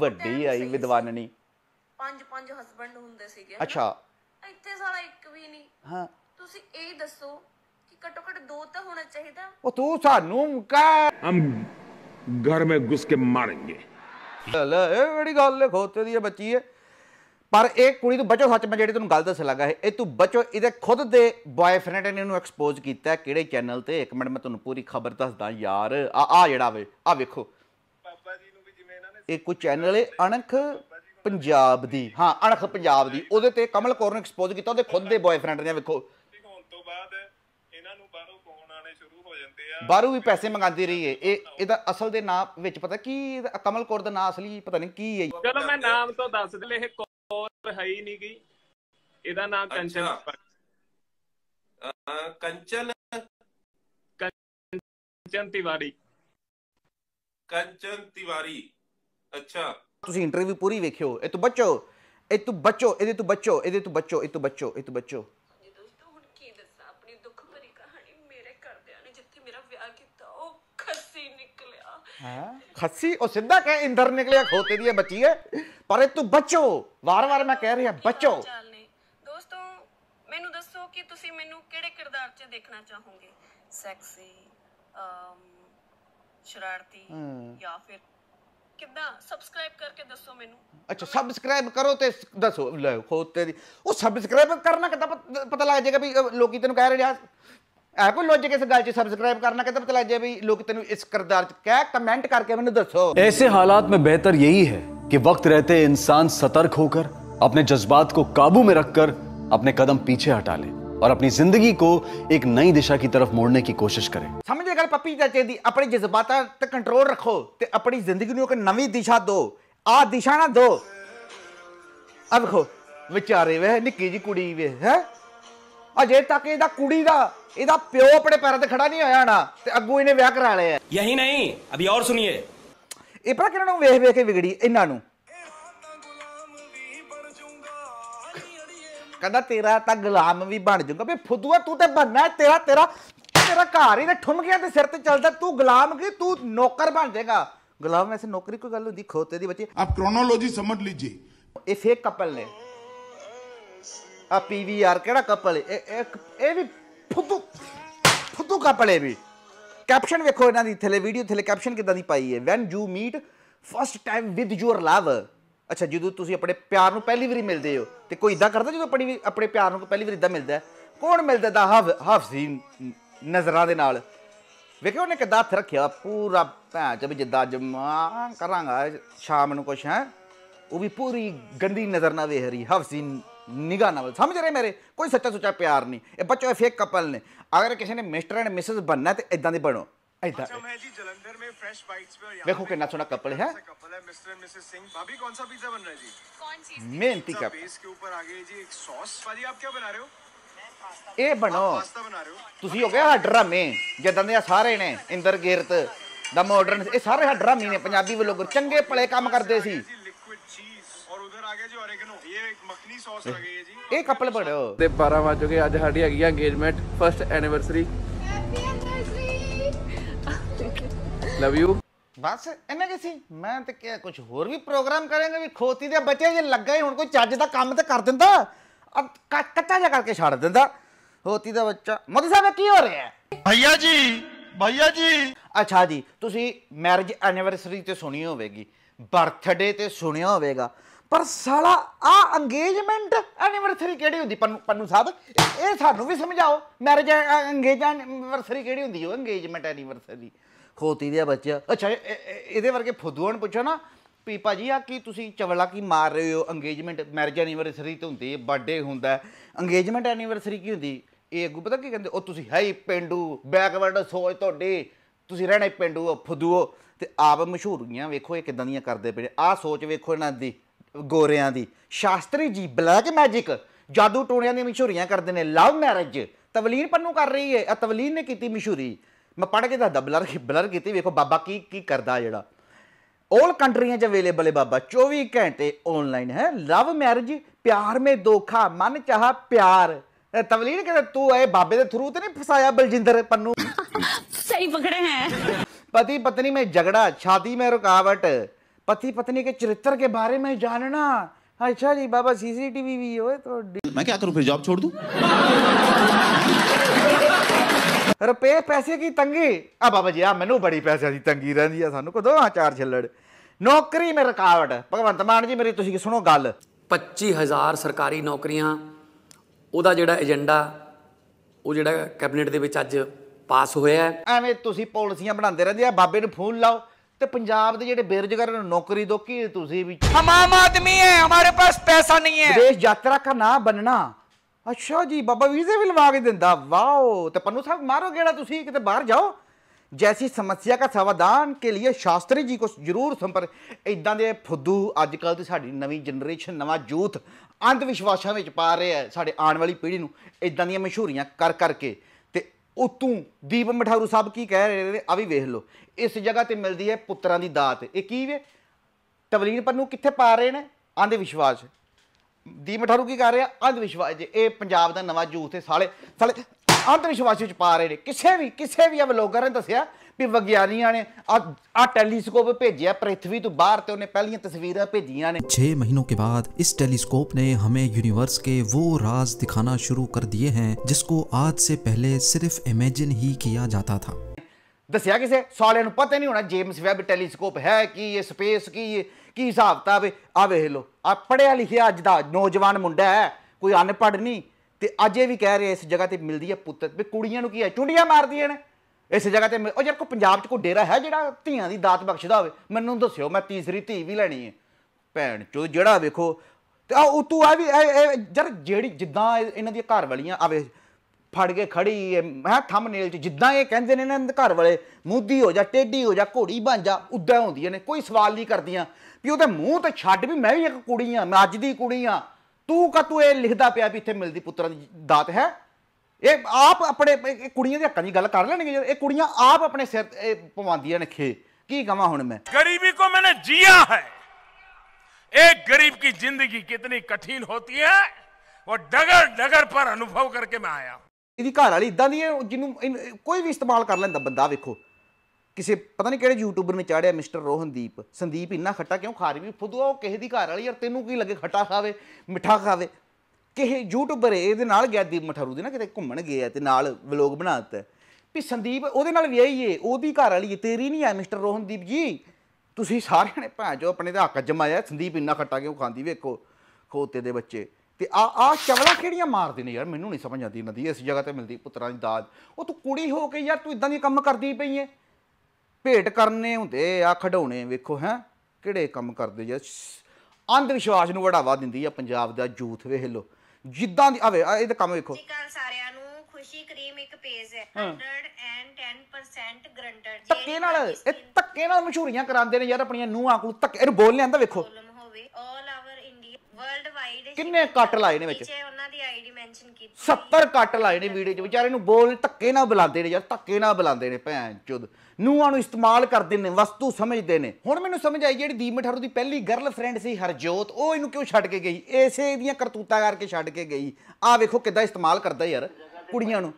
ਵੱਡੀ ਆਈ ਵਿਦਵਾਨਣੀ ਪੰਜ ਪੰਜ ਹਸਬੰਡ ਹੁੰਦੇ ਸੀਗੇ ਅੱਛਾ ਇੱਥੇ ਸਾਲਾ ਇੱਕ ਵੀ ਨਹੀਂ ਹਾਂ ਤੁਸੀਂ ਇਹ ਦੱਸੋ ਕਿ ਘੱਟੋ ਘੱਟ ਦੋ ਤਾਂ ਹੋਣਾ ਚਾਹੀਦਾ ਉਹ ਤੂੰ ਸਾਨੂੰ ਕਾ ਹਮ ਘਰ ਮੇ ਘੁਸ ਕੇ ਮਾਰਾਂਗੇ ਲੈ ਇਹ ਕਿਹੜੀ ਗੱਲ ਹੈ ਖੋਤੇ ਦੀ ਬੱਚੀ ਹੈ ਪਰ ਇਹ ਕੁੜੀ ਤੋਂ ਬਚੋ ਸੱਚ ਮੈਂ ਜਿਹੜੀ ਤੁਹਾਨੂੰ ਗੱਲ ਦੱਸ ਲੱਗਾ ਇਹ ਤੂੰ ਬਚੋ ਇਹਦੇ ਖੁਦ ਦੇ ਬॉयਫ੍ਰੈਂਡ ਨੇ ਇਹਨੂੰ ਐਕਸਪੋਜ਼ ਕੀਤਾ ਕਿਹੜੇ ਚੈਨਲ ਤੇ ਇੱਕ ਮਿੰਟ ਮੈਂ ਤੁਹਾਨੂੰ ਪੂਰੀ ਖਬਰ ਦੱਸਦਾ ਯਾਰ ਆ ਆ ਜਿਹੜਾ ਵੇ ਆ ਵੇਖੋ ਇਹ ਕੋਈ ਚੈਨਲ ਹੈ ਅਣਖ ਪੰਜਾਬ ਦੀ ਹਾਂ ਅਣਖ ਪੰਜਾਬ ਦੀ ਉਹਦੇ ਤੇ ਕਮਲ ਕੌਰ ਨੇ ਐਕਸਪੋਜ਼ ਕੀਤਾ ਉਹਦੇ ਖੁਦ ਦੇ ਬॉयਫ੍ਰੈਂਡ ਨੇ ਵੇਖੋ ਹੋਣ ਤੋਂ ਬਾਅਦ ਇਹਨਾਂ ਨੂੰ ਬਾਹਰੋਂ ਫੋਨ ਆਣੇ ਸ਼ੁਰੂ ਹੋ ਜਾਂਦੇ ਆ ਬਾਹਰੋਂ ਵੀ ਪੈਸੇ ਮੰਗਾਉਂਦੀ ਰਹੀ ਏ ਇਹ ਇਹਦਾ ਅਸਲ ਦੇ ਨਾਮ ਵਿੱਚ ਪਤਾ ਕੀ ਕਮਲ ਕੌਰ ਦਾ ਨਾਮ ਅਸਲੀ ਪਤਾ ਨਹੀਂ ਕੀ ਹੈ ਚਲੋ ਮੈਂ ਨਾਮ ਤੋਂ ਦੱਸ ਦਿੰਦੇ ਇਹ ਹੋਰ ਹੈ ਹੀ ਨਹੀਂ ਗਈ ਇਹਦਾ ਨਾਮ ਕੰਚਨ ਕੰਚਨ ਕੰਚਨ ਤਿਵਾਰੀ ਕੰਚਨ ਤਿਵਾਰੀ ਅੱਛਾ ਤੁਸੀਂ ਇੰਟਰਵਿਊ ਪੂਰੀ ਵੇਖਿਓ ਇਹ ਤੋਂ ਬੱਚੋ ਇਹ ਤੋਂ ਬੱਚੋ ਇਹਦੇ ਤੋਂ ਬੱਚੋ ਇਹਦੇ ਤੋਂ ਬੱਚੋ ਇਹ ਤੋਂ ਬੱਚੋ ਇਹ ਤੋਂ ਬੱਚੋ ਖੱਸੀ ਉਹ ਸਿੱਧਾ ਕਹੇ ਇੰਦਰ ਨਿਕਲਿਆ ਖੋਤੇ ਦੀ ਬੱਚੀ ਹੈ ਪਰ ਇਹ ਤੂੰ ਬਚੋ ਵਾਰ-ਵਾਰ ਮੈਂ ਕਹਿ ਰਿਹਾ ਬਚੋ ਦੋਸਤੋ ਮੈਨੂੰ ਦੱਸੋ ਕਿ ਤੁਸੀਂ ਮੈਨੂੰ ਕਿਹੜੇ ਕਿਰਦਾਰ 'ਚ ਦੇਖਣਾ ਚਾਹੋਗੇ ਸੈਕਸੀ ਸ਼ਰਾਰਤੀ ਜਾਂ ਫਿਰ ਕਿੱਦਾਂ ਸਬਸਕ੍ਰਾਈਬ ਕਰਕੇ ਦੱਸੋ ਮੈਨੂੰ ਅੱਛਾ ਸਬਸਕ੍ਰਾਈਬ ਕਰੋ ਤੇ ਦੱਸੋ ਲੈ ਖੋਤੇ ਦੀ ਉਹ ਸਬਸਕ੍ਰਾਈਬ ਕਰਨਾ ਕਿੱਦਾਂ ਪਤਾ ਲੱਗ ਜਾਏਗਾ ਵੀ ਲੋਕੀ ਤੈਨੂੰ ਕਹਿ ਰਹੇ ਆ ਐਪਲ ਲੋਜਿਕ ਇਸ ਗੱਲ 'ਚ ਸਬਸਕ੍ਰਾਈਬ ਕਰਨਾ ਕਿਤੇ ਪਤਾ ਲੱਗ ਜਾਏ ਵੀ ਲੋਕ ਤੈਨੂੰ ਇਸ ਕਿਰਦਾਰ 'ਚ ਕਹਿ ਕਮੈਂਟ ਕਰਕੇ ਮੈਨੂੰ ਦੱਸੋ ऐसे हालात में बेहतर यही है कि वक्त रहते इंसान सतर्क होकर अपने जज्बात को काबू में रखकर अपने कदम पीछे हटा ले और अपनी जिंदगी को एक नई दिशा की तरफ मोड़ने की कोशिश करें ਸਮਝ ਇਹ ਗੱਲ ਪੱਪੀ ਚਾਚੇ ਦੀ ਆਪਣੇ ਜਜ਼ਬਾਤਾਂ ਤੇ ਕੰਟਰੋਲ ਰੱਖੋ ਤੇ ਆਪਣੀ ਜ਼ਿੰਦਗੀ ਨੂੰ ਇੱਕ ਨਵੀਂ ਦਿਸ਼ਾ ਦਿਓ ਆਹ ਦਿਸ਼ਾ ਨਾ ਦਿਓ ਆ ਵੇਖੋ ਵਿਚਾਰੇ ਵੇ ਨਿੱਕੀ ਜੀ ਕੁੜੀ ਵੇ ਹੈ ਅਜੇ ਤੱਕ ਇਹਦਾ ਕੁੜੀ ਦਾ ਇਹਦਾ ਪਿਓ ਆਪਣੇ ਪੈਰਾਂ ਤੇ ਖੜਾ ਨਹੀਂ ਹੋਇਆ ਨਾ ਤੇ ਅੱਗੂ ਇਹਨੇ ਵਿਆਹ ਕਰਾ ਲਿਆ ਯਹੀ ਨਹੀਂ ਅਭੀ ਹੋਰ ਸੁਣੀਏ ਇਹ ਪਰ ਕਿਹਨਾਂ ਨੂੰ ਵੇਖ ਵੇਖ ਕੇ ਵਿਗੜੀ ਇਹਨਾਂ ਨੂੰ ਕਹਿੰਦਾ ਤੇਰਾ ਤਾਂ ਗੁਲਾਮ ਵੀ ਬਣ ਜਾਊਗਾ ਵੀ ਫੁੱਦੂਆ ਤੂੰ ਤੇ ਬੰਨਾ ਤੇਰਾ ਤੇਰਾ ਤੇਰਾ ਘਰ ਹੀ ਤੇ ਠੁੰਮ ਗਿਆ ਤੇ ਸਿਰ ਤੇ ਚੱਲਦਾ ਤੂੰ ਗੁਲਾਮ ਕੀ ਤੂੰ ਨੌਕਰ ਬਣ ਜਾਏਗਾ ਗੁਲਾਮ ਐਸੇ ਨੌਕਰੀ ਕੋਈ ਗੱਲ ਹੁੰਦੀ ਖੋਤੇ ਦੀ ਬੱਚੀ ਆਪ ਕ੍ਰੋਨੋਲੋਜੀ ਸਮਝ ਲੀਜੀਏ ਇਹ ਫੇਕ ਕਪਲ ਨੇ ਆ ਪੀਵੀਆਰ ਕਿਹੜਾ ਕਪਲ ਇਹ ਇਹ ਵੀ ਫੁੱਦੂ ਫੁੱਦੂ ਕਪਲ ਹੈ ਵੀ ਕੈਪਸ਼ਨ ਵੇਖੋ ਇਹਨਾਂ ਦੀ ਥੱਲੇ ਵੀਡੀਓ ਥੱਲੇ ਕੈਪਸ਼ਨ ਕਿਦਾਂ ਦੀ ਪਾਈ ਹੈ when you meet first time with your love ਅੱਛਾ ਜਦੋਂ ਤੁਸੀਂ ਆਪਣੇ ਪਿਆਰ ਨੂੰ ਪਹਿਲੀ ਵਾਰੀ ਮਿਲਦੇ ਹੋ ਤੇ ਕੋਈ ਇਦਾਂ ਕਰਦਾ ਜਦੋਂ ਆਪਣੀ ਆਪਣੇ ਪਿਆਰ ਨੂੰ ਪਹਿਲੀ ਵਾਰੀ ਇਦਾਂ ਮਿਲਦਾ ਕੌਣ ਮਿਲਦਾ ਦਾ ਹਫ ਹਫਜ਼ੀਨ ਨਜ਼ਰਾਂ ਦੇ ਨਾਲ ਵੇਖਿਓ ਉਹਨੇ ਕਿਦਾਂ ਹੱਥ ਰੱਖਿਆ ਪੂਰਾ ਭੈਣ ਜਬ ਜਿੱਦਾਂ ਜਮਾ ਕਰਾਂਗਾ ਸ਼ਾਮ ਨੂੰ ਕੁਛ ਹੈ ਉਹ ਵੀ ਪੂਰੀ ਗੰਦੀ ਨਜ਼ਰ ਨਾਲ ਵੇਖ ਰਹੀ ਹਫਜ਼ੀਨ ਨਿਗਾ ਨਾਲ ਸਮਝ ਰਹੇ ਮੇਰੇ ਕੋਈ ਸੱਚਾ ਸੁੱਚਾ ਪਿਆਰ ਨਹੀਂ ਇਹ ਬੱਚੋ ਇਹ ਫੇਕ ਕਪਲ ਨੇ ਅਗਰ ਕਿਸੇ ਨੇ ਮਿਸਟਰ ਐਂਡ ਮਿਸਿਸ ਬੰਨਣਾ ਤੇ ਇਦਾਂ ਦੇ ਬਣੋ ਇਦਾਂ ਅੱਛਾ ਮੈਂ ਜੀ ਜਲੰਧਰ ਮੇ ਫਰੈਸ਼ ਬਾਈਟਸ ਪਰ ਯਾਰ ਵੇਖੋ ਕਿੰਨਾ ਸੋਹਣਾ ਕਪਲ ਹੈ ਕਪਲ ਹੈ ਮਿਸਟਰ ਐਂਡ ਮਿਸਿਸ ਸਿੰਘ ਭਾਬੀ ਕੌਨ ਸਾ ਪੀਜ਼ਾ ਬਣ ਰਿਹਾ ਜੀ ਕੌਣ ਚੀਜ਼ ਮੈਂਟੀ ਕਪ ਬੇਸ ਕੇ ਉੱਪਰ ਆ ਗਏ ਜੀ ਇੱਕ ਸੌਸ ਭਾਜੀ ਆਪ ਕੀ ਬਣਾ ਰਹੇ ਹੋ ਇਹ ਬਣੋ ਤੁਸੀਂ ਹੋ ਗਏ ਹਡਰਾ ਮੈਂ ਜਦੋਂ ਦੇ ਸਾਰੇ ਨੇ ਇੰਦਰ ਗੇਰਤ ਦਾ ਮਾਡਰਨ ਇਹ ਸਾਰੇ ਹਡਰਾ ਮੀ ਨੇ ਪੰਜਾਬੀ ਵਲੋਗਰ ਚੰਗੇ ਭਲੇ ਕੰਮ ਕਰਦੇ ਸੀ ਇਹ ਕਪਲ और ਤੇ 12 ਵਜ ਅੱਜ ਸਾਡੀ ਹੈਗੀ ਆ engagement first anniversary love you ਬਸ ਇਹਨੇ ਕੀ ਸੀ ਮੈਂ ਤੇ ਕਿਹਾ ਕੁਝ ਹੋਰ ਵੀ ਪ੍ਰੋਗਰਾਮ ਕਰਾਂਗੇ ਵੀ ਖੋਤੀ ਦੇ ਬੱਚੇ ਜੇ ਲੱਗਾ ਹੀ ਹੁਣ ਕੋਈ ਚੱਜ ਦਾ ਕੰਮ ਤੇ ਕਰ ਦਿੰਦਾ ਕੱਟਾ ਜਾ ਜਿਹਾ ਕਰਕੇ ਛੱਡ ਦਿੰਦਾ ਖੋਤੀ ਦਾ ਬੱਚਾ ਮੋਦੀ ਸਾਹਿਬ ਕੀ ਹੋ ਰਿਹਾ ਹੈ ਭਈਆ ਜੀ ਭਈਆ ਜੀ ਅੱਛਾ ਜੀ ਤੁਸੀਂ ਮੈਰਿਜ ਐਨੀਵਰਸਰੀ ਤੇ ਸੁਣੀ ਹੋਵੇਗੀ ਬਰਥਡੇ ਤੇ ਸੁਣਿਆ ਹੋਵੇਗਾ ਪਰ ਸਾਲਾ ਆ ਅੰਗੇਜਮੈਂਟ ਐਨੀਵਰਸਰੀ ਕਿਹੜੀ ਹੁੰਦੀ ਪੰਨੂ ਪੰਨੂ ਸਾਹਿਬ ਇਹ ਸਾਨੂੰ ਵੀ ਸਮਝਾਓ ਮੈਰਿਜ ਅੰਗੇਜਮੈਂਟ ਐਨੀਵਰਸਰੀ ਕਿਹੜੀ ਹੁੰਦੀ ਉਹ ਅੰਗੇਜਮੈਂਟ ਐਨੀਵਰਸਰੀ ਖੋਤੀ ਦੇ ਬੱਚਾ ਅੱਛਾ ਇਹਦੇ ਵਰਗੇ ਫੁੱਦੂਆਂ ਨੂੰ ਪੁੱਛੋ ਨਾ ਵੀ ਭਾਜੀ ਆ ਕੀ ਤੁਸੀਂ ਚਵਲਾ ਕੀ ਮਾਰ ਰਹੇ ਹੋ ਅੰਗੇਜਮੈਂਟ ਮੈਰਿਜ ਐਨੀਵਰਸਰੀ ਤੇ ਹੁੰਦੀ ਹੈ ਬਰਥਡੇ ਹੁੰਦਾ ਅੰਗੇਜਮੈਂਟ ਐਨੀਵਰਸਰੀ ਕੀ ਹੁੰਦੀ ਇਹ ਅੱਗੂ ਪਤਾ ਕੀ ਕਹਿੰਦੇ ਉਹ ਤੁਸੀਂ ਹੈ ਹੀ ਪਿੰਡੂ ਬੈਕਵਰਡ ਸੋਚ ਤੁਹਾਡੀ ਤੁਸੀਂ ਰਹਿਣਾ ਪਿੰਡੂ ਫੁੱਦੂਓ ਤੇ ਆਪ ਮਸ਼ਹੂਰੀਆਂ ਵੇਖੋ ਇਹ ਕਿਦਾਂ ਦੀਆਂ ਕਰਦੇ ਪਏ ਆ ਸੋਚ ਵੇਖੋ ਇਹਨਾਂ ਦੀ ਗੋਰਿਆਂ ਦੀ ਸ਼ਾਸਤਰੀ ਜੀ ਬਲੈਕ ਮੈਜਿਕ ਜਾਦੂ ਟੋਣਿਆਂ ਦੀਆਂ ਮਸ਼ਹੂਰੀਆਂ ਕਰਦੇ ਨੇ ਲਵ ਮੈਰਿਜ ਤਵਲੀਨ ਪੰਨੂ ਕਰ ਰਹੀ ਹੈ ਆ ਤਵਲੀਨ ਨੇ ਕੀਤੀ ਮਸ਼ਹੂਰੀ ਮੈਂ ਪੜ ਕੇ ਦੱਸਦਾ ਬਲਰ ਬਲਰ ਕੀਤੀ ਵੇਖੋ ਬਾਬਾ ਕੀ ਕੀ ਕਰਦਾ ਜਿਹੜਾ 올 ਕੰਟਰੀਆਂ 'ਚ ਅਵੇਲੇਬਲ ਹੈ ਬਾਬਾ 24 ਘੰਟੇ ਆਨਲਾਈਨ ਹੈ ਲਵ ਮੈਰਿਜ ਪਿਆਰ ਮੇ ਦੋਖਾ ਮਨ ਚਾਹਾ ਪਿਆਰ ਤਵਲੀਨ ਕਹਿੰਦਾ ਤੂੰ ਇਹ ਬਾਬੇ ਦੇ ਥਰੂ ਤੇ ਨਹੀਂ ਫਸਾਇਆ ਬਲਜਿੰਦਰ ਪੰਨੂ ਸਹੀ ਪਕੜੇ ਹੈ ਪਤੀ ਪਤਨੀ ਮੇ ਝਗੜਾ ਸ਼ਾਦੀ ਮੇ ਰੁਕਾਵਟ ਪਤੀ ਪਤਨੀ के ਚਰਿੱਤਰ के ਬਾਰੇ में ਜਾਣਨਾ अच्छा ਜੀ ਬਾਬਾ ਸੀਸੀਟੀਵੀ ਵੀ हो तो ਮੈਂ ਕੀ करूं ਫਿਰ ਜੌਬ ਛੋੜ दूं ਰੁਪਏ ਪੈਸੇ ਕੀ ਤੰਗੀ ਆ ਬਾਬਾ ਜੀ ਆ ਮੈਨੂੰ ਬੜੀ ਪੈਸੇ ਦੀ ਤੰਗੀ ਰਹਿੰਦੀ ਆ ਸਾਨੂੰ ਕੋ ਦੋਹਾਂ ਚਾਰ ਛੱਲੜ ਨੌਕਰੀ ਮੇ ਰਕਾਵਟ ਭਗਵੰਤ ਮਾਨ ਜੀ ਮੇਰੀ ਤੁਸੀਂ ਸੁਣੋ ਗੱਲ 25000 ਸਰਕਾਰੀ ਨੌਕਰੀਆਂ ਉਹਦਾ ਜਿਹੜਾ ਏਜੰਡਾ ਉਹ ਜਿਹੜਾ ਕੈਬਨਿਟ ਦੇ ਵਿੱਚ ਅੱਜ ਪਾਸ ਹੋਇਆ ਐਵੇਂ ਤੁਸੀਂ ਪਾਲਿਸੀਆਂ ਬਣਾਉਂਦੇ ਰਹਿੰਦੇ ਆ ਬਾਬੇ ਨੂੰ ਫੋਨ ਲਾਓ ਤੇ ਪੰਜਾਬ ਦੇ ਜਿਹੜੇ ਬੇਰੁਜ਼ਗਾਰਾਂ ਨੂੰ ਨੌਕਰੀ ਦੋ ਕੀ ਤੁਸੀਂ ਵੀ ਹਮ ਆਦਮੀ ਹੈ है ਪਾਸ ਪੈਸਾ ਨਹੀਂ ਹੈ है ਵਿਦੇਸ਼ ਯਾਤਰਾ ਦਾ ਨਾ ਬੰਨਣਾ ਅੱਛਾ ਜੀ ਬਾਬਾ ਵੀਜ਼ੇ ਵੀ ਲਵਾ ਕੇ ਦਿੰਦਾ ਵਾਓ ਤੇ ਪੰਨੂ ਸਾਹਿਬ ਮਾਰੋ ਗੇੜਾ ਤੁਸੀਂ ਕਿਤੇ ਬਾਹਰ ਜਾਓ ਜੈਸੀ ਸਮੱਸਿਆ ਦਾ ਸਵਾਦਾਨ ਕੇ ਲਈ ਸ਼ਾਸਤਰੀ ਜੀ ਕੋ ਜ਼ਰੂਰ ਸੰਪਰ ਇਦਾਂ ਦੇ ਫੁੱਦੂ ਅੱਜ ਕੱਲ ਤੇ ਸਾਡੀ ਨਵੀਂ ਜਨਰੇਸ਼ਨ ਨਵਾਂ ਯੂਥ ਅੰਧ ਵਿਸ਼ਵਾਸਾਂ ਵਿੱਚ ਪਾ ਰਿਹਾ ਹੈ ਸਾਡੇ ਆਉਣ ਵਾਲੀ ਪੀੜ੍ਹੀ ਨੂੰ ਇਦਾਂ ਦੀਆਂ ਮਸ਼ਹੂਰੀਆਂ ਕਰ ਕਰਕੇ ਉਤੋਂ ਦੀਪ ਮਠਾਰੂ ਸਾਹਿਬ ਕੀ ਕਹਿ ਰਹੇ ਨੇ ਆ ਵੀ ਵੇਖ ਲਓ ਇਸ ਜਗ੍ਹਾ ਤੇ ਮਿਲਦੀ ਹੈ ਪੁੱਤਰਾਂ ਦੀ ਦਾਤ ਇਹ ਕੀ ਵੇ ਤਵਲੀਨ ਪਰ ਨੂੰ ਕਿੱਥੇ ਪਾ ਰਹੇ ਨੇ ਆਂਦੇ ਵਿਸ਼ਵਾਸ ਦੀਪ ਮਠਾਰੂ ਕੀ ਕਰ ਰਿਹਾ ਅੰਧ ਵਿਸ਼ਵਾਸ ਇਹ ਪੰਜਾਬ ਦਾ ਨਵਾਂ ਜੂਥ ਹੈ ਸਾਲੇ ਸਾਲੇ ਅੰਧ ਵਿਸ਼ਵਾਸ ਵਿੱਚ ਪਾ ਰਹੇ ਨੇ ਕਿਸੇ ਵੀ ਕਿਸੇ ਵੀ ਅਵਲੋਕਰ ਨੇ ਦੱਸਿਆ ਵੀ ਵਿਗਿਆਨੀਆਂ ਨੇ ਆ टेलीस्कोप भेजा पृथ्वी तो बाहर तो उन्हें पहली तस्वीर भेजिया ने छः महीनों के बाद इस टेलीस्कोप ने हमें यूनिवर्स के वो राज दिखाना शुरू कर दिए हैं जिसको आज से पहले सिर्फ इमेजिन ही किया जाता था दसिया किसे साले पता नहीं होना जेम्स वैब टेलीस्कोप है कि ये स्पेस की ये की हिसाब किताब आ वेख आ पढ़िया लिखिया अज का नौजवान मुंडा है कोई अनपढ़ नहीं तो अजे भी कह रहे इस जगह पर मिलती है पुत्र भी कुड़िया की है चुंडियाँ मार दिया ने ਇਸ ਜਗ੍ਹਾ ਤੇ ਉਹ ਯਾਰ ਕੋ ਪੰਜਾਬ 'ਚ ਕੋ ਡੇਰਾ ਹੈ ਜਿਹੜਾ ਧੀਆਂ ਦੀ ਦਾਤ ਬਖਸ਼ਦਾ ਹੋਵੇ ਮੈਨੂੰ ਦੱਸਿਓ ਮੈਂ ਤੀਸਰੀ ਧੀ ਵੀ ਲੈਣੀ ਹੈ ਭੈਣ ਚੋ ਜਿਹੜਾ ਵੇਖੋ ਤੇ ਆ ਉਤੂ ਆ ਵੀ ਇਹ ਜਰ ਜਿਹੜੀ ਜਿੱਦਾਂ ਇਹਨਾਂ ਦੀਆਂ ਘਰ ਵਾਲੀਆਂ ਆਵੇ ਫੜ ਕੇ ਖੜੀ ਮੈਂ ਥੰਬਨੇਲ 'ਚ ਜਿੱਦਾਂ ਇਹ ਕਹਿੰਦੇ ਨੇ ਇਹਨਾਂ ਦੇ ਘਰ ਵਾਲੇ ਮੂਦੀ ਹੋ ਜਾ ਟੇਢੀ ਹੋ ਜਾ ਘੋੜੀ ਬਣ ਜਾ ਉਦਾਂ ਹੁੰਦੀਆਂ ਨੇ ਕੋਈ ਸਵਾਲ ਨਹੀਂ ਕਰਦੀਆਂ ਵੀ ਉਹਦੇ ਮੂੰਹ ਤੇ ਛੱਡ ਵੀ ਮੈਂ ਵੀ ਇੱਕ ਕੁੜੀ ਆ ਮੈਂ ਅੱਜ ਦੀ ਕੁੜੀ ਆ ਤੂੰ ਕਾ ਤੂੰ ਇਹ ਲਿਖਦਾ ਪਿਆ ਵੀ ਇੱਥੇ ਮਿਲਦੀ ਪੁੱਤਰਾਂ ਦੀ ਦਾਤ ਹੈ ਇਹ ਆਪ ਆਪਣੇ ਕੁੜੀਆਂ ਦੇ ਹੱਕਾਂ ਦੀ ਗੱਲ ਕਰ ਲੈਣਗੇ ਇਹ ਕੁੜੀਆਂ ਆਪ ਆਪਣੇ ਸਿਰ ਪਵਾਉਂਦੀਆਂ ਨੇ ਖੇ ਕੀ ਕਹਾਂ ਹੁਣ ਮੈਂ ਗਰੀਬੀ ਕੋ ਮੈਨੇ ਜਿਆ ਹੈ एक गरीब की जिंदगी कितनी कठिन होती है वो डगर डगर पर अनुभव करके मैं आया ਇਹਦੀ ਘਰ ਵਾਲੀ ਇਦਾਂ ਦੀ ਹੈ ਜਿਹਨੂੰ ਕੋਈ ਵੀ ਇਸਤੇਮਾਲ ਕਰ ਲੈਂਦਾ ਬੰਦਾ ਵੇਖੋ ਕਿਸੇ ਪਤਾ ਨਹੀਂ ਕਿਹੜੇ ਯੂਟਿਊਬਰ ਨੇ ਚਾੜਿਆ ਮਿਸਟਰ ਰੋਹਨਦੀਪ ਸੰਦੀਪ ਇੰਨਾ ਖੱਟਾ ਕਿਉਂ ਖਾ ਰਹੀ ਵੀ ਫੁੱਦੂਆ ਉਹ ਕਿਸੇ ਦੀ ਘਰ ਵਾਲੀ ਯਾਰ ਤੈਨੂੰ ਕੀ ਲੱਗੇ ਖੱਟਾ ਖਾਵੇ ਮਿੱਠਾ ਖਾਵੇ ਇਹ ਯੂਟਿਊਬਰ ਇਹਦੇ ਨਾਲ ਗਿਆ ਦੀਪ ਮਠਾਰੂ ਦੇ ਨਾ ਕਿਤੇ ਘੁੰਮਣ ਗਏ ਆ ਤੇ ਨਾਲ ਵਲੋਗ ਬਣਾ ਦਿੱਤਾ ਵੀ ਸੰਦੀਪ ਉਹਦੇ ਨਾਲ ਵਿਆਹੀ ਏ ਉਹਦੀ ਘਰ ਵਾਲੀ ਏ ਤੇਰੀ ਨਹੀਂ ਆ ਮਿਸਟਰ ਰੋਹਨਦੀਪ ਜੀ ਤੁਸੀਂ ਸਾਰਿਆਂ ਨੇ ਭਾਂ ਜੋ ਆਪਣੇ ਦਾ ਹੱਕ ਜਮਾਇਆ ਸੰਦੀਪ ਇੰਨਾ ਖੱਟਾ ਕਿਉਂ ਖਾਂਦੀ ਵੇਖੋ ਖੋਤੇ ਦੇ ਬੱਚੇ ਤੇ ਆ ਆ ਚਵਲਾ ਕਿਹੜੀਆਂ ਮਾਰਦੇ ਨੇ ਯਾਰ ਮੈਨੂੰ ਨਹੀਂ ਸਮਝ ਆਉਂਦੀ ਇਹਨਾਂ ਦੀ ਇਸ ਜਗ੍ਹਾ ਤੇ ਮਿਲਦੀ ਪੁੱਤਰਾਂ ਦੀ ਦਾਦ ਉਹ ਤੂੰ ਕੁੜੀ ਹੋ ਕੇ ਯਾਰ ਤੂੰ ਇਦਾਂ ਦੇ ਕੰਮ ਕਰਦੀ ਪਈ ਏ ਭੇਟ ਕਰਨੇ ਹੁੰਦੇ ਆ ਖਡਾਉਣੇ ਵੇਖੋ ਹੈ ਕਿਹੜੇ ਕੰਮ ਕਰਦੇ ਜੇ ਅੰਧ ਵਿਸ਼ਵਾਸ ਨੂੰ ਵੜਾਵਾ ਦਿੰਦੀ ਆ ਪੰਜਾਬ ਦਾ ਯੂਥ ਵੇਖ ਲੋ ਜਿੱਦਾਂ ਦੀ ਆਵੇ ਤਾਂ ਕੰਮ ਵੇਖੋ ਕੱਲ ਸਾਰਿਆਂ ਨੂੰ ਖੁਸ਼ੀ ਕਰੀਮ ਇੱਕ ਪੇਜ ਹੈ 110% ਗਰੰਟਡ ਧੱਕੇ ਨਾਲ ਇਹ ਧੱਕੇ ਨਾਲ ਮਸ਼ਹੂਰੀਆਂ ਕਰਾਉਂਦੇ ਨੇ ਯਾਰ ਆਪਣੀਆਂ ਨੂਹਾਂ ਕੋਲ ਧੱਕੇ ਇਹਨੂੰ ਬੋਲ ਲਿਆਂਦਾ ਵੇਖੋ ਹੋਵੇ 올 ਆਵਰ ਇੰਡੀਆ ਵਰਲਡ ਵਾਈਡ ਕਿੰਨੇ ਕੱਟ ਲਾਏ ਨੇ ਵਿੱਚ ਉਹਨਾਂ ਮੈਂਸ਼ਨ ਕੀਤੀ 70 ਕੱਟ ਲਾਏ ਨੇ ਵੀਡੀਓ 'ਚ ਵਿਚਾਰੇ ਨੂੰ ਬੋਲ ਧੱਕੇ ਨਾਲ ਬੁਲਾਉਂਦੇ ਨੇ ਯਾਰ ਧੱਕੇ ਨਾਲ ਬੁਲਾਉਂਦੇ ਨੇ ਭੈਣ ਚੁੱਦ ਨੂਆਂ ਨੂੰ ਇਸਤੇਮਾਲ ਕਰਦੇ ਨੇ ਵਸਤੂ ਸਮਝਦੇ ਨੇ ਹੁਣ ਮੈਨੂੰ ਸਮਝ ਆਈ ਜਿਹੜੀ ਦੀਪ ਮਠਰੂ ਦੀ ਪਹਿਲੀ ਗਰਲਫ੍ਰੈਂਡ ਸੀ ਹਰਜੋਤ ਉਹ ਇਹਨੂੰ ਕਿਉਂ ਛੱਡ ਕੇ ਗਈ ਐਸੇ ਦੀਆਂ ਕਰਤੂਤਾਂ ਕਰਕੇ ਛੱਡ ਕੇ ਗਈ ਆ ਵੇਖੋ ਕਿੱਦਾਂ ਇਸਤੇਮਾਲ ਕਰਦਾ ਯਾਰ ਕੁੜੀਆਂ ਨੂੰ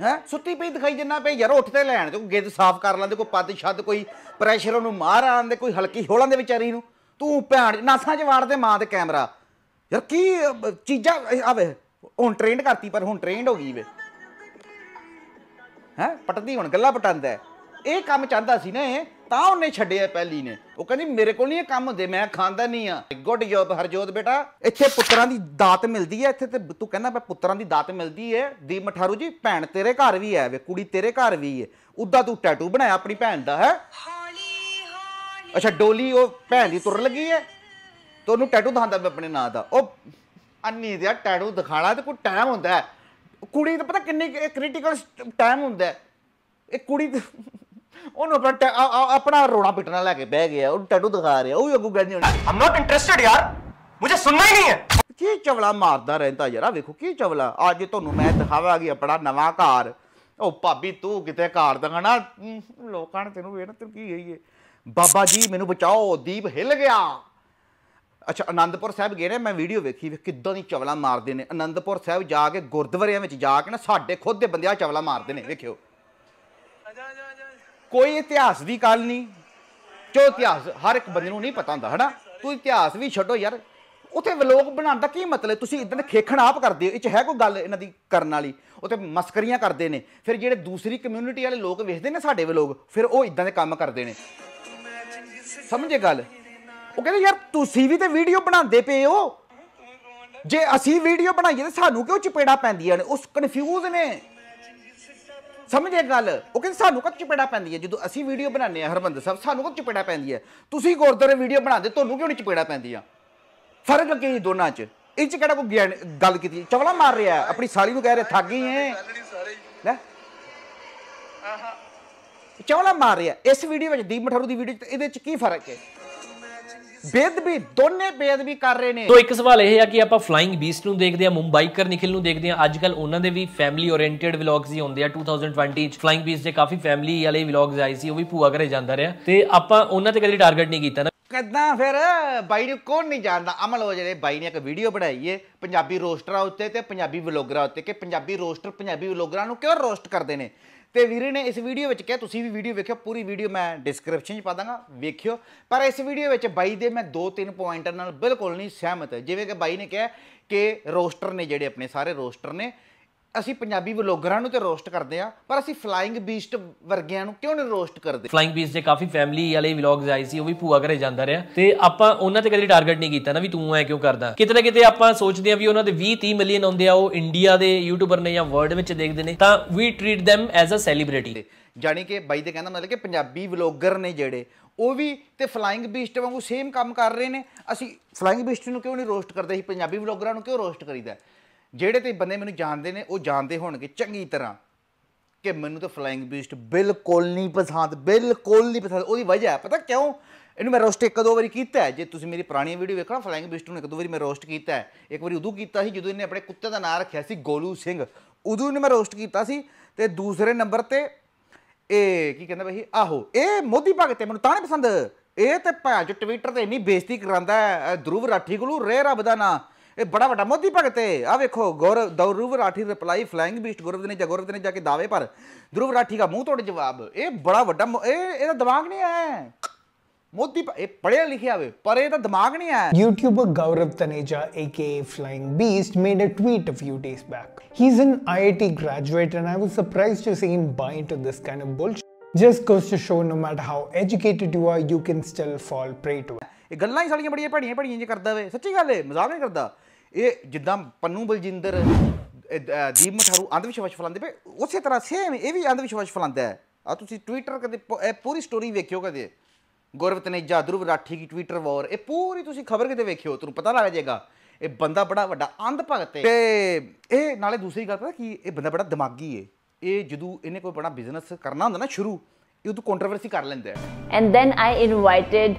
ਹੈ ਸੁੱਤੀ ਪਈ ਦਿਖਾਈ ਜਿੰਨਾ ਪਈ ਯਾਰ ਉੱਠ ਤੇ ਲੈਣ ਤੇ ਗਿੱਦ ਸਾਫ਼ ਕਰ ਲਾਂਦੇ ਕੋਈ ਪੱਤ ਛੱਦ ਕੋਈ ਪ੍ਰੈਸ਼ਰ ਉਹਨੂੰ ਮਾਰ ਆਣ ਦੇ ਕੋਈ ਹਲਕੀ ਹੋਲਾਂ ਦੇ ਵਿਚਾਰੀ ਨੂੰ ਤੂੰ ਭੈਣ ਨਾਸਾਂ 'ਚ ਵਾਰਦੇ ਮਾਂ ਦੇ ਕੈਮਰਾ ਯਾਰ ਕੀ ਚੀਜ਼ਾਂ ਆਵੇ ਹੁਣ ਟ੍ਰੇਨਡ ਕਰਤੀ ਪਰ ਹੁਣ ਟ੍ਰੇਨਡ ਹੋ ਗਈ ਵੇ ਹੈ ਪਟਦੀ ਹੁਣ ਗੱਲਾਂ ਪਟਾਂਦਾ ਇਹ ਕੰਮ ਚਾਹੁੰਦਾ ਸੀ ਨਾ ਤਾਂ ਉਹਨੇ ਛੱਡਿਆ ਪਹਿਲੀ ਨੇ ਉਹ ਕਹਿੰਦੀ ਮੇਰੇ ਕੋਲ ਨਹੀਂ ਇਹ ਕੰਮ ਹੁੰਦੇ ਮੈਂ ਖਾਂਦਾ ਨਹੀਂ ਆ ਗੁੱਡ ਜੋਬ ਹਰਜੋਤ ਬੇਟਾ ਇੱਥੇ ਪੁੱਤਰਾਂ ਦੀ ਦਾਤ ਮਿਲਦੀ ਹੈ ਇੱਥੇ ਤੇ ਤੂੰ ਕਹਿੰਦਾ ਮੈਂ ਪੁੱਤਰਾਂ ਦੀ ਦਾਤ ਮਿਲਦੀ ਹੈ ਦੀ ਮਠਾਰੂ ਜੀ ਭੈਣ ਤੇਰੇ ਘਰ ਵੀ ਹੈ ਵੇ ਕੁੜੀ ਤੇਰੇ ਘਰ ਵੀ ਹੈ ਉਦਾਂ ਤੂੰ ਟੈਟੂ ਬਣਾਇਆ ਆਪਣੀ ਭੈਣ ਦਾ ਹੈ ਅੱਛਾ ਡੋਲੀ ਉਹ ਭੈਣ ਦੀ ਤੁਰ ਲੱਗੀ ਹੈ ਤੁਹਾਨੂੰ ਟੈਟੂ ਦਿਖਾਉਂਦਾ ਮੈਂ ਆਪਣੇ ਨਾਂ ਦਾ ਉਹ ਅੰਨੀ ਦੇ ਟੈਟੂ ਦਿਖਾਣਾ ਤੇ ਕੋਈ ਟਾਈਮ ਹੁੰਦਾ ਹੈ ਕੁੜੀ ਤਾਂ ਪਤਾ ਕਿੰਨੀ ਕ੍ਰਿਟੀਕਲ ਟਾਈਮ ਹੁੰਦਾ ਇਹ ਕੁੜੀ ਉਹਨੂੰ ਆਪਣਾ ਆਪਣਾ ਰੋਣਾ ਪਿਟਣਾ ਲੈ ਕੇ ਬਹਿ ਗਿਆ ਉਹ ਟੈਟੂ ਦਿਖਾ ਰਿਹਾ ਉਹ ਵੀ ਅੱਗੂ ਕਹਿੰਦੀ ਹੁੰਦੀ ਆਮ ਨਾਟ ਇੰਟਰਸਟਿਡ ਯਾਰ ਮੈਨੂੰ ਸੁਣਨਾ ਹੀ ਨਹੀਂ ਹੈ ਕੀ ਚਵਲਾ ਮਾਰਦਾ ਰਹਿੰਦਾ ਯਾਰ ਆ ਵੇਖੋ ਕੀ ਚਵਲਾ ਅੱਜ ਤੁਹਾਨੂੰ ਮੈਂ ਦਿਖਾਵਾਂਗੀ ਆਪਣਾ ਨਵਾਂ ਘਰ ਉਹ ਭਾਬੀ ਤੂੰ ਕਿਤੇ ਘਰ ਦਗਾ ਨਾ ਲੋਕਾਂ ਨੇ ਤੈਨੂੰ ਵੇਖਣਾ ਤੈਨੂੰ ਕੀ ਗਈ ਹੈ ਬਾਬਾ ਜੀ ਮੈਨੂੰ ਬਚਾਓ ਦੀਪ ਹਿੱਲ ਗਿਆ ਅੱਛਾ ਆਨੰਦਪੁਰ ਸਾਹਿਬ ਗਏ ਨੇ ਮੈਂ ਵੀਡੀਓ ਵੇਖੀ ਵੀ ਕਿੱਦਾਂ ਦੀ ਚਵਲਾ ਮਾਰਦੇ ਨੇ ਆਨੰਦਪੁਰ ਸਾਹਿਬ ਜਾ ਕੇ ਗੁਰਦੁਆਰਿਆਂ ਵਿੱਚ ਜਾ ਕੇ ਨਾ ਸਾਡੇ ਖੁਦ ਦੇ ਬੰਦੇ ਆ ਚਵਲਾ ਮਾਰਦੇ ਨੇ ਵੇਖਿਓ ਕੋਈ ਇਤਿਹਾਸ ਦੀ ਗੱਲ ਨਹੀਂ ਜੋ ਇਤਿਹਾਸ ਹਰ ਇੱਕ ਬੰਦੇ ਨੂੰ ਨਹੀਂ ਪਤਾ ਹੁੰਦਾ ਹਨਾ ਤੂੰ ਇਤਿਹਾਸ ਵੀ ਛੱਡੋ ਯਾਰ ਉਥੇ ਵਲੋਗ ਬਣਾਉਣ ਦਾ ਕੀ ਮਤਲਬ ਤੁਸੀਂ ਇਦਾਂ ਦੇ ਖੇਖਣ ਆਪ ਕਰਦੇ ਹੋ ਇਹ ਚ ਹੈ ਕੋਈ ਗੱਲ ਇਹਨਾਂ ਦੀ ਕਰਨ ਵਾਲੀ ਉਥੇ ਮਸਕਰੀਆਂ ਕਰਦੇ ਨੇ ਫਿਰ ਜਿਹੜੇ ਦੂਸਰੀ ਕਮਿਊਨਿਟੀ ਵਾਲੇ ਲੋਕ ਵੇਖਦੇ ਨੇ ਸਾਡੇ ਵਲੋਗ ਫਿਰ ਉਹ ਇਦਾਂ ਦੇ ਕੰਮ ਕਰਦੇ ਨੇ ਸਮਝੇ ਗੱਲ ਉਹ ਕਹਿੰਦੇ ਯਾਰ ਤੁਸੀਂ ਵੀ ਤੇ ਵੀਡੀਓ ਬਣਾਉਂਦੇ ਪਏ ਹੋ ਜੇ ਅਸੀਂ ਵੀਡੀਓ ਬਣਾਈਏ ਤਾਂ ਸਾਨੂੰ ਕਿਉਂ ਚਪੇੜਾ ਪੈਂਦੀਆਂ ਨੇ ਉਸ ਕਨਫਿਊਜ਼ ਨੇ ਸਮਝੇ ਗੱਲ ਉਹ ਕਹਿੰਦੇ ਸਾਨੂੰ ਕਦ ਚਪੇੜਾ ਪੈਂਦੀ ਹੈ ਜਦੋਂ ਅਸੀਂ ਵੀਡੀਓ ਬਣਾਉਂਦੇ ਆ ਹਰਮੰਦਰ ਸਾਹਿਬ ਸਾਨੂੰ ਕਦ ਚਪੇੜਾ ਪੈਂਦੀ ਹੈ ਤੁਸੀਂ ਗੁਰਦੁਆਰੇ ਵੀਡੀਓ ਬਣਾਉਂਦੇ ਤੁਹਾਨੂੰ ਕਿਉਂ ਨਹੀਂ ਚਪੇੜਾ ਪੈਂਦੀ ਆ ਫਰਕ ਕੀ ਦੋਨਾਂ 'ਚ ਇਹ ਕਿਹੜਾ ਕੋ ਗੱਲ ਕੀਤੀ ਚਵਲਾ ਮਾਰ ਰਿਹਾ ਆਪਣੀ ਸਾਲੀ ਨੂੰ ਕਹਿ ਰਿਹਾ ਥਾਗੀ ਐ ਲੈ ਚਵਲਾ ਮਾਰ ਰਿਹਾ ਇਸ ਵੀਡੀਓ ਵਿੱਚ ਦੀਪ ਮਠਰੂ ਦੀ ਵੀਡੀਓ ਇਹਦੇ 'ਚ ਕੀ ਫਰਕ ਹੈ ਬੇਦਬੀ ਦੋਨੇ ਬੇਦਬੀ ਕਰ ਰਹੇ ਨੇ ਤੋਂ ਇੱਕ ਸਵਾਲ ਇਹ ਹੈ ਕਿ ਆਪਾਂ ਫਲਾਈਂਗ ਬੀਸਟ ਨੂੰ ਦੇਖਦੇ ਆ ਮੁੰਬਈਕਰ ਨਿਖਿਲ ਨੂੰ ਦੇਖਦੇ ਆ ਅੱਜ ਕੱਲ ਉਹਨਾਂ ਦੇ ਵੀ ਫੈਮਿਲੀ ਓਰੀਐਂਟਡ ਵਲੌਗਸ ਹੀ ਹੁੰਦੇ ਆ 2020 ਚ ਫਲਾਈਂਗ ਬੀਸਟ ਦੇ ਕਾਫੀ ਫੈਮਿਲੀ ਵਾਲੇ ਵਲੌਗਸ ਆਏ ਸੀ ਉਹ ਵੀ ਭੂਆ ਘਰੇ ਜਾਂਦਾ ਰਿਹਾ ਤੇ ਆਪਾਂ ਉਹਨਾਂ ਤੇ ਕਦੇ ਟਾਰਗੇਟ ਨਹੀਂ ਕੀਤਾ ਨਾ ਕਿੱਦਾਂ ਫਿਰ ਬਾਈ ਨੂੰ ਕੋਣ ਨਹੀਂ ਜਾਣਦਾ ਅਮਲ ਹੋ ਜਿਹੜੇ ਬਾਈ ਨੇ ਇੱਕ ਵੀਡੀਓ ਬਣਾਈ ਏ ਪੰਜਾਬੀ ਰੋਸਟਰਾਂ ਉੱਤੇ ਤੇ ਪੰਜਾਬੀ ਵਲੋਗਰਾਂ ਉੱਤੇ ਕਿ ਪੰਜਾਬੀ ਰੋਸਟਰ ਪੰਜਾਬੀ ਵਲੋਗਰਾਂ ਨੂੰ ਕਿਉਂ ਰੋਸਟ ਕਰਦੇ ਨੇ ਤੇ ਵੀਰੇ ਨੇ ਇਸ ਵੀਡੀਓ ਵਿੱਚ ਕਿਹਾ ਤੁਸੀਂ ਵੀ ਵੀਡੀਓ ਵੇਖਿਓ ਪੂਰੀ ਵੀਡੀਓ ਮੈਂ ਡਿਸਕ੍ਰਿਪਸ਼ਨ 'ਚ ਪਾ ਦਾਂਗਾ ਵੇਖਿਓ ਪਰ ਇਸ ਵੀਡੀਓ ਵਿੱਚ ਬਾਈ ਦੇ ਮੈਂ ਦੋ ਤਿੰਨ ਪੁਆਇੰਟਾਂ ਨਾਲ ਬਿਲਕੁਲ ਨਹੀਂ ਸਹਿਮਤ ਜਿਵੇਂ ਕਿ ਬਾਈ ਨੇ ਕਿਹਾ ਕਿ ਰੋਸਟਰ ਨੇ ਜਿਹੜੇ ਆਪਣੇ ਸਾਰੇ ਰੋਸਟਰ ਨੇ ਅਸੀਂ ਪੰਜਾਬੀ ਵਲੋਗਰਾਂ ਨੂੰ ਤੇ ਰੋਸਟ ਕਰਦੇ ਆ ਪਰ ਅਸੀਂ ਫਲਾਈਂਗ ਬੀਸਟ ਵਰਗਿਆਂ ਨੂੰ ਕਿਉਂ ਨਹੀਂ ਰੋਸਟ ਕਰਦੇ ਫਲਾਈਂਗ ਬੀਸਟ ਦੇ ਕਾਫੀ ਫੈਮਿਲੀ ਵਾਲੇ ਵਲੌਗਸ ਆਏ ਸੀ ਉਹ ਵੀ ਭੂਆ ਘਰੇ ਜਾਂਦਾ ਰਿਹਾ ਤੇ ਆਪਾਂ ਉਹਨਾਂ ਤੇ ਕਦੀ ਟਾਰਗੇਟ ਨਹੀਂ ਕੀਤਾ ਨਾ ਵੀ ਤੂੰ ਐ ਕਿਉਂ ਕਰਦਾ ਕਿਤੇ ਨਾ ਕਿਤੇ ਆਪਾਂ ਸੋਚਦੇ ਆ ਵੀ ਉਹਨਾਂ ਦੇ 20 30 ਮਿਲੀਅਨ ਆਉਂਦੇ ਆ ਉਹ ਇੰਡੀਆ ਦੇ ਯੂਟਿਊਬਰ ਨੇ ਜਾਂ ਵਰਲਡ ਵਿੱਚ ਦੇਖਦੇ ਨੇ ਤਾਂ ਵੀ treat them as a celebrity ਜਾਨੀ ਕਿ ਬਾਈ ਦੇ ਕਹਿੰਦਾ ਮਤਲਬ ਕਿ ਪੰਜਾਬੀ ਵਲੌਗਰ ਨੇ ਜਿਹੜੇ ਉਹ ਵੀ ਤੇ ਫਲਾਈਂਗ ਬੀਸਟ ਵਾਂਗੂ ਸੇਮ ਕੰਮ ਕਰ ਰਹੇ ਨੇ ਅਸੀਂ ਫਲਾਈਂਗ ਬੀਸਟ ਨੂੰ ਕਿਉਂ ਨਹੀਂ ਰੋਸਟ ਕਰਦੇ ਸੀ ਪੰਜਾਬੀ ਵਲੌਗਰਾਂ ਨੂੰ ਕਿਉਂ ਰੋਸਟ ਕਰੀਦਾ ਜਿਹੜੇ ਤੇ ਬੰਦੇ ਮੈਨੂੰ ਜਾਣਦੇ ਨੇ ਉਹ ਜਾਣਦੇ ਹੋਣਗੇ ਚੰਗੀ ਤਰ੍ਹਾਂ ਕਿ ਮੈਨੂੰ ਤਾਂ ਫਲਾਈਂਗ ਬੀਸਟ ਬਿਲਕੁਲ ਨਹੀਂ ਪਸੰਦ ਬਿਲਕੁਲ ਨਹੀਂ ਪਸੰਦ ਉਹਦੀ ਵਜ੍ਹਾ ਹੈ ਪਤਾ ਕਿਉਂ ਇਹਨੂੰ ਮੈਂ ਰੋਸਟ ਇੱਕ ਦੋ ਵਾਰੀ ਕੀਤਾ ਹੈ ਜੇ ਤੁਸੀਂ ਮੇਰੀ ਪੁਰਾਣੀ ਵੀਡੀਓ ਵੇਖਣਾ ਫਲਾਈਂਗ ਬੀਸਟ ਨੂੰ ਇੱਕ ਦੋ ਵਾਰੀ ਮੈਂ ਰੋਸਟ ਕੀਤਾ ਹੈ ਇੱਕ ਵਾਰੀ ਉਦੋਂ ਕੀਤਾ ਸੀ ਜਦੋਂ ਇਹਨੇ ਆਪਣੇ ਕੁੱਤੇ ਦਾ ਨਾਮ ਰੱਖਿਆ ਸੀ ਗੋਲੂ ਸਿੰਘ ਉਦੋਂ ਇਹਨੇ ਮੈਂ ਰੋਸਟ ਕੀਤਾ ਸੀ ਤੇ ਦੂਸਰੇ ਨੰਬਰ ਤੇ ਇਹ ਕੀ ਕਹਿੰਦਾ ਬਈ ਆਹੋ ਇਹ ਮੋਦੀ ਭਗਤ ਤੇ ਮੈਨੂੰ ਤਾਂ ਨਹੀਂ ਪਸੰਦ ਇਹ ਤੇ ਭਾਜ ਟਵਿੱਟਰ ਤੇ ਇੰਨੀ ਬੇਇੱਜ਼ਤੀ ਕਰਾਂਦਾ ਹੈ ਧਰੁਵ ਰਾਠੀ ਕੋਲੋਂ ਰੇ ਰੱਬ ਦਾ ਨਾਂ ਇਹ ਬੜਾ ਵੱਡਾ ਮੋਦੀ ਭਗਤ ਹੈ ਆ ਵੇਖੋ ਗੌਰ Dhruv Rathee reply flying beast Gaurav ਨੇ ਜਗੁਰਵ ਨੇ ਜਾ ਕੇ ਦਾਅਵੇ ਪਰ ਦਰੂਵ ਰਾਠੀ ਦਾ ਮੂੰਹ ਤੋੜ ਜਵਾਬ ਇਹ ਬੜਾ ਵੱਡਾ ਇਹ ਇਹਦਾ ਦਿਮਾਗ ਨਹੀਂ ਆਇਆ ਮੋਦੀ ਇਹ ਪੜਿਆ ਲਿਖਿਆ ਵੇ ਪਰ ਇਹਦਾ ਦਿਮਾਗ ਨਹੀਂ ਆਇਆ YouTuber Gaurav Taneja aka flying beast made a tweet a few days back he is an IIT graduate and I was surprised to see him buy to this kind of bullshit just goes to show no matter how educated you are you can still fall prey to ਇਹ ਗੱਲਾਂ ਹੀ ਸਾਲੀਆਂ ਬੜੀਆਂ ਭੜੀਆਂ ਭੜੀਆਂ ਜੇ ਕਰਦਾ ਵੇ ਸੱਚੀ ਗੱਲ ਏ ਮਜ਼ਾਕ ਨਹੀਂ ਕਰਦਾ ਇਹ ਜਿੱਦਾਂ ਪੰਨੂ ਬਲਜਿੰਦਰ ਦੀਪ ਮਠਾਰੂ ਅੰਧ ਵਿਸ਼ਵਾਸ ਫਲਾਉਂਦੇ ਪਏ ਉਸੇ ਤਰ੍ਹਾਂ ਸੇਮ ਇਹ ਵੀ ਅੰਧ ਵਿਸ਼ਵਾਸ ਫਲਾਉਂਦਾ ਹੈ ਆ ਤੁਸੀਂ ਟਵਿੱਟਰ ਕਦੇ ਇਹ ਪੂਰੀ ਸਟੋਰੀ ਵੇਖਿਓ ਕਦੇ ਗੁਰਵ ਨੇ ਜਾਦਰੂ ਰਾਠੀ ਦੀ ਟਵਿੱਟਰ ਵਾਰ ਇਹ ਪੂਰੀ ਤੁਸੀਂ ਖਬਰ ਕਿਤੇ ਵੇਖਿਓ ਤੁਹਾਨੂੰ ਪਤਾ ਲੱਗ ਜਾਏਗਾ ਇਹ ਬੰਦਾ ਬੜਾ ਵੱਡਾ ਅੰਧ ਭਗਤ ਹੈ ਤੇ ਇਹ ਨਾਲੇ ਦੂਸਰੀ ਗੱਲ ਪਤਾ ਕੀ ਇਹ ਬੰਦਾ ਬੜਾ ਦਿਮਾਗੀ ਹੈ ਇਹ ਜਦੋਂ ਇਹਨੇ ਕੋਈ ਬੜਾ ਬਿਜ਼ਨਸ ਕਰਨਾ ਹੁੰਦਾ ਨਾ ਸ਼ੁਰੂ ਇਹ ਉਦੋਂ ਕੰਟਰੋਵਰਸੀ ਕਰ ਲੈਂਦਾ and then I invited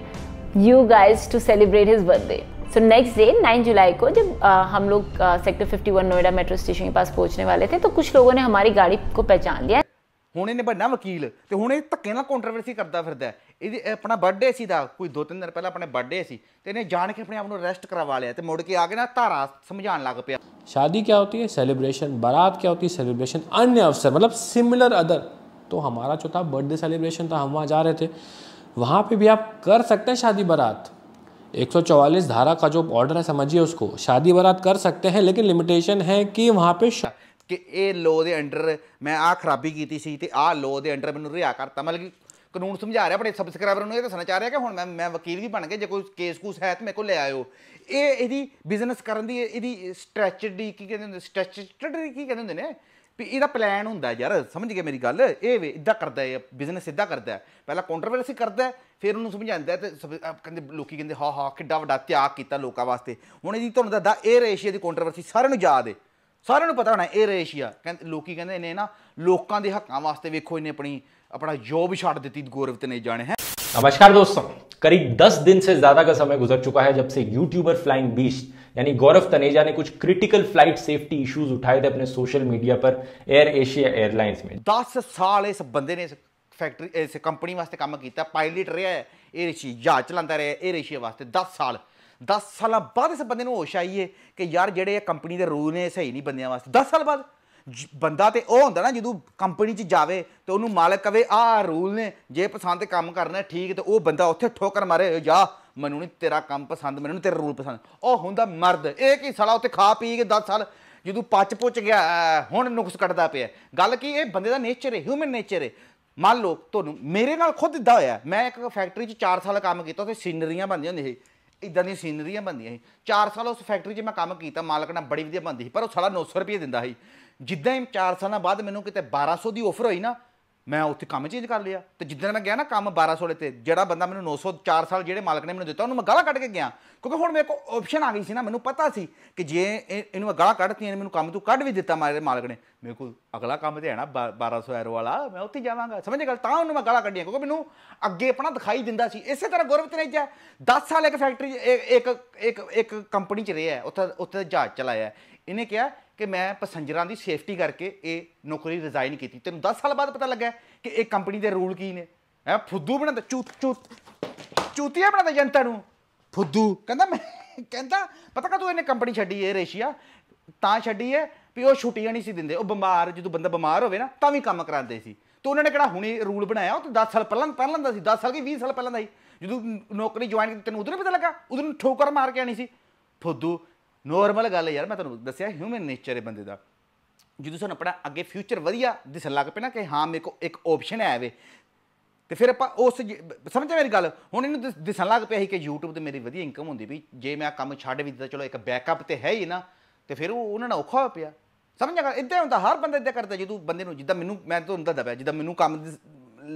you guys to celebrate his birthday so next day 9 जुलाई को जब आ, हम लोग आ, सेक्टर 51 नोएडा मेट्रो स्टेशन के पास पहुंचने वाले थे तो कुछ लोगों ने हमारी गाड़ी को पहचान लिया ਹੁਣ ਇਹਨੇ ਬਣਨਾ ਵਕੀਲ ਤੇ ਹੁਣ ਇਹ ਧੱਕੇ ਨਾਲ ਕੰਟਰੋਵਰਸੀ ਕਰਦਾ ਫਿਰਦਾ ਇਹਦੀ ਆਪਣਾ ਬਰਥਡੇ ਸੀ ਦਾ ਕੋਈ ਦੋ ਤਿੰਨ ਦਿਨ ਪਹਿਲਾਂ ਆਪਣੇ ਬਰਥਡੇ ਸੀ ਤੇ ਇਹਨੇ ਜਾਣ ਕੇ ਆਪਣੇ ਆਪ ਨੂੰ ਅਰੈਸਟ ਕਰਵਾ ਲਿਆ ਤੇ ਮੁੜ ਕੇ ਆ ਕੇ ਨਾ ਧਾਰਾ ਸਮਝਾਉਣ ਲੱਗ ਪਿਆ शादी क्या होती है सेलिब्रेशन बारात क्या होती है सेलिब्रेशन अन्य अवसर मतलब सिमिलर अदर तो हमारा जो था बर्थडे सेलिब्रेशन था हम वहाँ जा रहे थे वहाँ पे भी आप कर सकते हैं शादी बारात 144 धारा का जो ऑर्डर है समझिए उसको शादी बारात कर सकते हैं लेकिन ਲਿਮਿਟੇਸ਼ਨ ਹੈ ਕਿ ਵਹਾਂ ਪੇ ਕਿ ਇਹ ਲੋ ਦੇ ਅੰਡਰ ਮੈਂ ਆ ਖਰਾਬੀ ਕੀਤੀ ਸੀ ਤੇ ਆ ਲੋ ਦੇ ਅੰਡਰ ਮੈਨੂੰ ਰਿਆ ਕਰਤਾ ਮਤਲਬ ਕਿ ਕਾਨੂੰਨ ਸਮਝਾ ਰਿਹਾ ਆਪਣੇ ਸਬਸਕ੍ਰਾਈਬਰ ਨੂੰ ਇਹ ਦੱਸਣਾ ਚਾਹ ਰਿਹਾ ਕਿ ਹੁਣ ਮੈਂ ਮੈਂ ਵਕੀਲ ਵੀ ਬਣ ਕੇ ਜੇ ਕੋਈ ਕੇਸ ਕੂਸ ਹੈ ਤੇ ਮੇਰੇ ਕੋਲ ਲੈ ਆਇਓ ਇਹ ਇਹਦੀ ਬਿਜ਼ਨਸ ਕਰਨ ਦੀ ਇਹਦੀ ਸਟ੍ਰੈਚਡੀ ਕੀ ਕਹਿੰਦੇ ਹੁੰਦੇ ਸਟ੍ਰੈਚਡੀ ਕੀ ਕਹਿੰਦੇ ਹੁੰਦੇ ਨੇ ਵੀ ਇਹਦਾ ਪਲਾਨ ਹੁੰਦਾ ਯਾਰ ਸਮਝ ਗਏ ਮੇਰੀ ਗੱਲ ਇਹ ਵੇ ਇਦਾਂ ਕਰਦਾ ਹੈ ਬਿਜ਼ਨਸ ਇਦਾਂ ਕਰਦਾ ਹੈ ਪਹਿਲਾਂ ਕੰਟਰੋਵਰਸੀ ਕਰਦਾ ਫਿਰ ਉਹਨੂੰ ਸਮਝਾਉਂਦਾ ਤੇ ਕਹਿੰਦੇ ਲੋਕੀ ਕਹਿੰਦੇ ਹਾ ਹਾ ਕਿੱਡਾ ਵੱਡਾ ਤਿਆਗ ਕੀਤਾ ਲੋਕਾਂ ਵਾਸਤੇ ਹੁਣ ਇਹਦੀ ਤੁਹਾਨੂੰ ਦੱਸਦਾ ਇਹ ਰੇਸ਼ੀਆ ਦੀ ਕੰਟਰੋਵਰਸੀ ਸਾਰਿਆਂ ਨੂੰ ਯਾਦ ਹੈ ਸਾਰਿਆਂ ਨੂੰ ਪਤਾ ਹੋਣਾ ਇਹ ਰੇਸ਼ੀਆ ਕਹਿੰਦੇ ਲੋਕੀ ਕਹਿੰਦੇ ਨੇ ਨਾ ਲੋਕਾਂ ਦੇ ਹੱਕਾਂ ਵਾਸਤੇ ਵੇਖੋ ਇਹਨੇ ਆਪਣੀ ਆਪਣਾ ਜੋਬ ਛੱਡ ਦਿੱਤੀ ਗੌਰਵ ਤੇ ਨਹੀਂ ਜਾਣੇ ਹੈ ਨਮਸਕਾਰ ਦੋਸਤੋ ਕਰੀਬ 10 ਦਿਨ ਸੇ ਜ਼ਿਆਦਾ ਦਾ ਸਮਾਂ ਗੁਜ਼ਰ ਚੁੱਕਾ ਹੈ जब ਸੇ ਯੂਟਿਊਬਰ ਫਲਾਈਂਗ ਬੀਸਟ यानी गौरव तनेजा ने कुछ क्रिटिकल फ्लाइट सेफ्टी इश्यूज उठाए थे अपने सोशल मीडिया पर एयर एशिया एयरलाइंस में दस साल इस बंदे ने ਫੈਕਟਰੀ ਇਸ ਕੰਪਨੀ ਵਾਸਤੇ ਕੰਮ ਕੀਤਾ ਪਾਇਲਟ ਰਿਹਾ ਹੈ ਇਹ ਰਸ਼ੀ ਜਹਾਜ਼ ਚਲਾਉਂਦਾ ਰਿਹਾ ਇਹ ਰਸ਼ੀਆ ਵਾਸਤੇ 10 ਸਾਲ 10 ਸਾਲਾਂ ਬਾਅਦ ਇਸ ਬੰਦੇ ਨੂੰ ਹੋਸ਼ ਆਈ ਹੈ ਕਿ ਯਾਰ ਜਿਹੜੇ ਇਹ ਕੰਪਨੀ ਦੇ ਰੂਲ ਨੇ ਸਹੀ ਨਹੀਂ ਬੰਦਿਆਂ ਵਾਸਤੇ 10 ਸਾਲ ਬਾਅਦ ਬੰਦਾ ਤੇ ਉਹ ਹੁੰਦਾ ਨਾ ਜਦੋਂ ਕੰਪਨੀ 'ਚ ਜਾਵੇ ਤੇ ਉਹਨੂੰ ਮਾਲਕ ਕਵੇ ਆਹ ਰੂਲ ਨੇ ਜੇ ਪਸੰਦ ਕੰਮ ਕਰਨਾ ਠੀਕ ਤੇ ਉਹ ਬੰਦਾ ਉੱਥੇ ਠੋਕਰ ਮਾਰੇ ਜਾ ਮੈਨੂੰ ਨਹੀਂ ਤੇਰਾ ਕੰਮ ਪਸੰਦ ਮੈਨੂੰ ਨਹੀਂ ਤੇਰਾ ਰੂਲ ਪਸੰਦ ਉਹ ਹੁੰਦਾ ਮਰਦ ਇਹ ਕੀ ਸਾਲਾ ਉੱਤੇ ਖਾ ਪੀ ਕੇ 10 ਸਾਲ ਜਦੋਂ ਪੱਚ ਪੁੱਚ ਗਿਆ ਹੁਣ ਨੁਕਸ ਕੱਟਦਾ ਪਿਆ ਗੱਲ ਕੀ ਇਹ ਬੰਦੇ ਦਾ ਨੇਚਰ ਹੈ ਹਿਊਮਨ ਨੇਚਰ ਹੈ ਮੰਨ ਲਓ ਤੁਹਾਨੂੰ ਮੇਰੇ ਨਾਲ ਖੁਦ ਇਦਾਂ ਹੋਇਆ ਮੈਂ ਇੱਕ ਫੈਕਟਰੀ 'ਚ 4 ਸਾਲ ਕੰਮ ਕੀਤਾ ਉੱਥੇ ਸੀਨਰੀਆਂ ਬਣਦੀਆਂ ਹੁੰਦੀਆਂ ਸੀ ਇਦਾਂ ਦੀਆਂ ਸੀਨਰੀਆਂ ਬਣਦੀਆਂ ਸੀ 4 ਸਾਲ ਉਸ ਫੈਕਟਰੀ 'ਚ ਮੈਂ ਕੰਮ ਕੀਤਾ ਮਾਲਕ ਨਾਲ ਬੜੀ ਵਧੀਆ ਬਣਦੀ ਸੀ ਪਰ ਉਹ ਸਾਲਾ 900 ਰੁਪਏ ਦਿੰਦਾ ਸੀ ਜਿੱਦਾਂ ਹੀ 4 ਸਾਲਾਂ ਬਾਅਦ ਮੈਨੂੰ ਕਿਤੇ 1200 ਦੀ ਆਫਰ ਹੋਈ ਨਾ ਮੈਂ ਉੱਥੇ ਕੰਮ ਚੇਂਜ ਕਰ ਲਿਆ ਤੇ ਜਿੱਦਣ ਮੈਂ ਗਿਆ ਨਾ ਕੰਮ 1200 ਤੇ ਜਿਹੜਾ ਬੰਦਾ ਮੈਨੂੰ 904 ਸਾਲ ਜਿਹੜੇ ਮਾਲਕ ਨੇ ਮੈਨੂੰ ਦਿੱਤਾ ਉਹਨੂੰ ਮੈਂ ਗਾਲਾਂ ਕੱਢ ਕੇ ਗਿਆ ਕਿਉਂਕਿ ਹੁਣ ਮੇਰੇ ਕੋਲ ਆਪਸ਼ਨ ਆ ਗਈ ਸੀ ਨਾ ਮੈਨੂੰ ਪਤਾ ਸੀ ਕਿ ਜੇ ਇਹਨੂੰ ਮੈਂ ਗਾਲਾਂ ਕੱਢਤੀਆਂ ਨੇ ਮੈਨੂੰ ਕੰਮ ਤੋਂ ਕੱਢ ਵੀ ਦਿੱਤਾ ਮਾਰੇ ਮਾਲਕ ਨੇ ਮੇਰੇ ਕੋਲ ਅਗਲਾ ਕੰਮ ਤੇ ਹੈ ਨਾ 1200 ਐਰੋ ਵਾਲਾ ਮੈਂ ਉੱਥੇ ਜਾਵਾਂਗਾ ਸਮਝ ਗੱਲ ਤਾਂ ਉਹਨੂੰ ਮੈਂ ਗਾਲਾਂ ਕੱਢੀਆਂ ਕਿਉਂਕਿ ਮੈਨੂੰ ਅੱਗੇ ਆਪਣਾ ਦਿਖਾਈ ਦਿੰਦਾ ਸੀ ਇਸੇ ਤਰ੍ਹਾਂ ਗੁਰਵਤ ਨੇ ਜਾ 10 ਸਾਲ ਇੱਕ ਫੈਕਟਰੀ ਇੱਕ ਇੱਕ ਇੱਕ ਕੰਪਨੀ 'ਚ ਰਿਹਾ ਉੱਥੇ ਉੱਥੇ ਜਹਾਜ਼ ਚਲਾਇਆ ਇਹਨੇ ਕਿਹਾ ਕਿ ਮੈਂ ਪੈਸੰਜਰਾਂ ਦੀ ਸੇਫਟੀ ਕਰਕੇ ਇਹ ਨੌਕਰੀ ਰਿਜ਼ਾਈਨ ਕੀਤੀ ਤੈਨੂੰ 10 ਸਾਲ ਬਾਅਦ ਪਤਾ ਲੱਗਾ ਕਿ ਇਹ ਕੰਪਨੀ ਦੇ ਰੂਲ ਕੀ ਨੇ ਹੈ ਫੁੱਦੂ ਬਣਾਦਾ ਚੂਤ ਚੂਤ ਚੂਤੀਆ ਬਣਾਦਾ ਜਨਤਾ ਨੂੰ ਫੁੱਦੂ ਕਹਿੰਦਾ ਮੈਂ ਕਹਿੰਦਾ ਪਤਾ ਕਦੋਂ ਇਹਨੇ ਕੰਪਨੀ ਛੱਡੀ ਏ ਰੇਸ਼ੀਆ ਤਾਂ ਛੱਡੀ ਏ ਵੀ ਉਹ ਛੁੱਟੀਆਂ ਨਹੀਂ ਸੀ ਦਿੰਦੇ ਉਹ ਬਿਮਾਰ ਜਦੋਂ ਬੰਦਾ ਬਿਮਾਰ ਹੋਵੇ ਨਾ ਤਾਂ ਵੀ ਕੰਮ ਕਰਾਉਂਦੇ ਸੀ ਤੇ ਉਹਨਾਂ ਨੇ ਕਿਹੜਾ ਹੁਣੇ ਰੂਲ ਬਣਾਇਆ ਉਹ ਤਾਂ 10 ਸਾਲ ਪਹਿਲਾਂ ਪਹਿਲਾਂ ਦਾ ਸੀ 10 ਸਾਲ ਕੀ 20 ਸਾਲ ਪਹਿਲਾਂ ਦਾ ਸੀ ਜਦੋਂ ਨੌਕਰੀ ਜੁਆਇਨ ਕੀਤੀ ਤੈਨੂੰ ਉਦੋਂ ਪਤਾ ਲੱਗਾ ਉਦੋਂ ਠੋਕਰ ਮਾਰ ਕੇ ਆਣੀ ਸੀ ਫੁੱਦੂ ਨੋਰਮਲ ਗੱਲ ਯਾਰ ਮੈਂ ਤੁਹਾਨੂੰ ਦੱਸਿਆ ਹਿਊਮਨ ਨੇਚਰ ਹੈ ਬੰਦੇ ਦਾ ਜਦੋਂ ਸਾਨੂੰ ਆਪਣਾ ਅੱਗੇ ਫਿਊਚਰ ਵਧੀਆ ਦਿਸਣ ਲੱਗ ਪੈਣਾ ਕਿ ਹਾਂ ਮੇਰੇ ਕੋ ਇੱਕ ਆਪਸ਼ਨ ਹੈ ਵੇ ਤੇ ਫਿਰ ਆਪਾਂ ਉਸ ਸਮਝਿਆ ਮੇਰੀ ਗੱਲ ਹੁਣ ਇਹਨੂੰ ਦਿਸਣ ਲੱਗ ਪਿਆ ਸੀ ਕਿ YouTube ਤੇ ਮੇਰੀ ਵਧੀਆ ਇਨਕਮ ਹੁੰਦੀ ਵੀ ਜੇ ਮੈਂ ਆ ਕੰਮ ਛੱਡ ਵੀ ਦਿੱਤਾ ਚਲੋ ਇੱਕ ਬੈਕਅਪ ਤੇ ਹੈ ਹੀ ਨਾ ਤੇ ਫਿਰ ਉਹ ਉਹਨਾਂ ਨਾਲ ਔਖਾ ਹੋ ਪਿਆ ਸਮਝਿਆ ਜਾ ਇਦਾਂ ਹੁੰਦਾ ਹਰ ਬੰਦੇ ਇਦਾਂ ਕਰਦਾ ਜਦੋਂ ਬੰਦੇ ਨੂੰ ਜਿੱਦਾਂ ਮੈਨੂੰ ਮੈਂ ਤੁਹਾਨੂੰ ਦੱਸਦਾ ਪਿਆ ਜਿੱਦਾਂ ਮੈਨੂੰ ਕੰਮ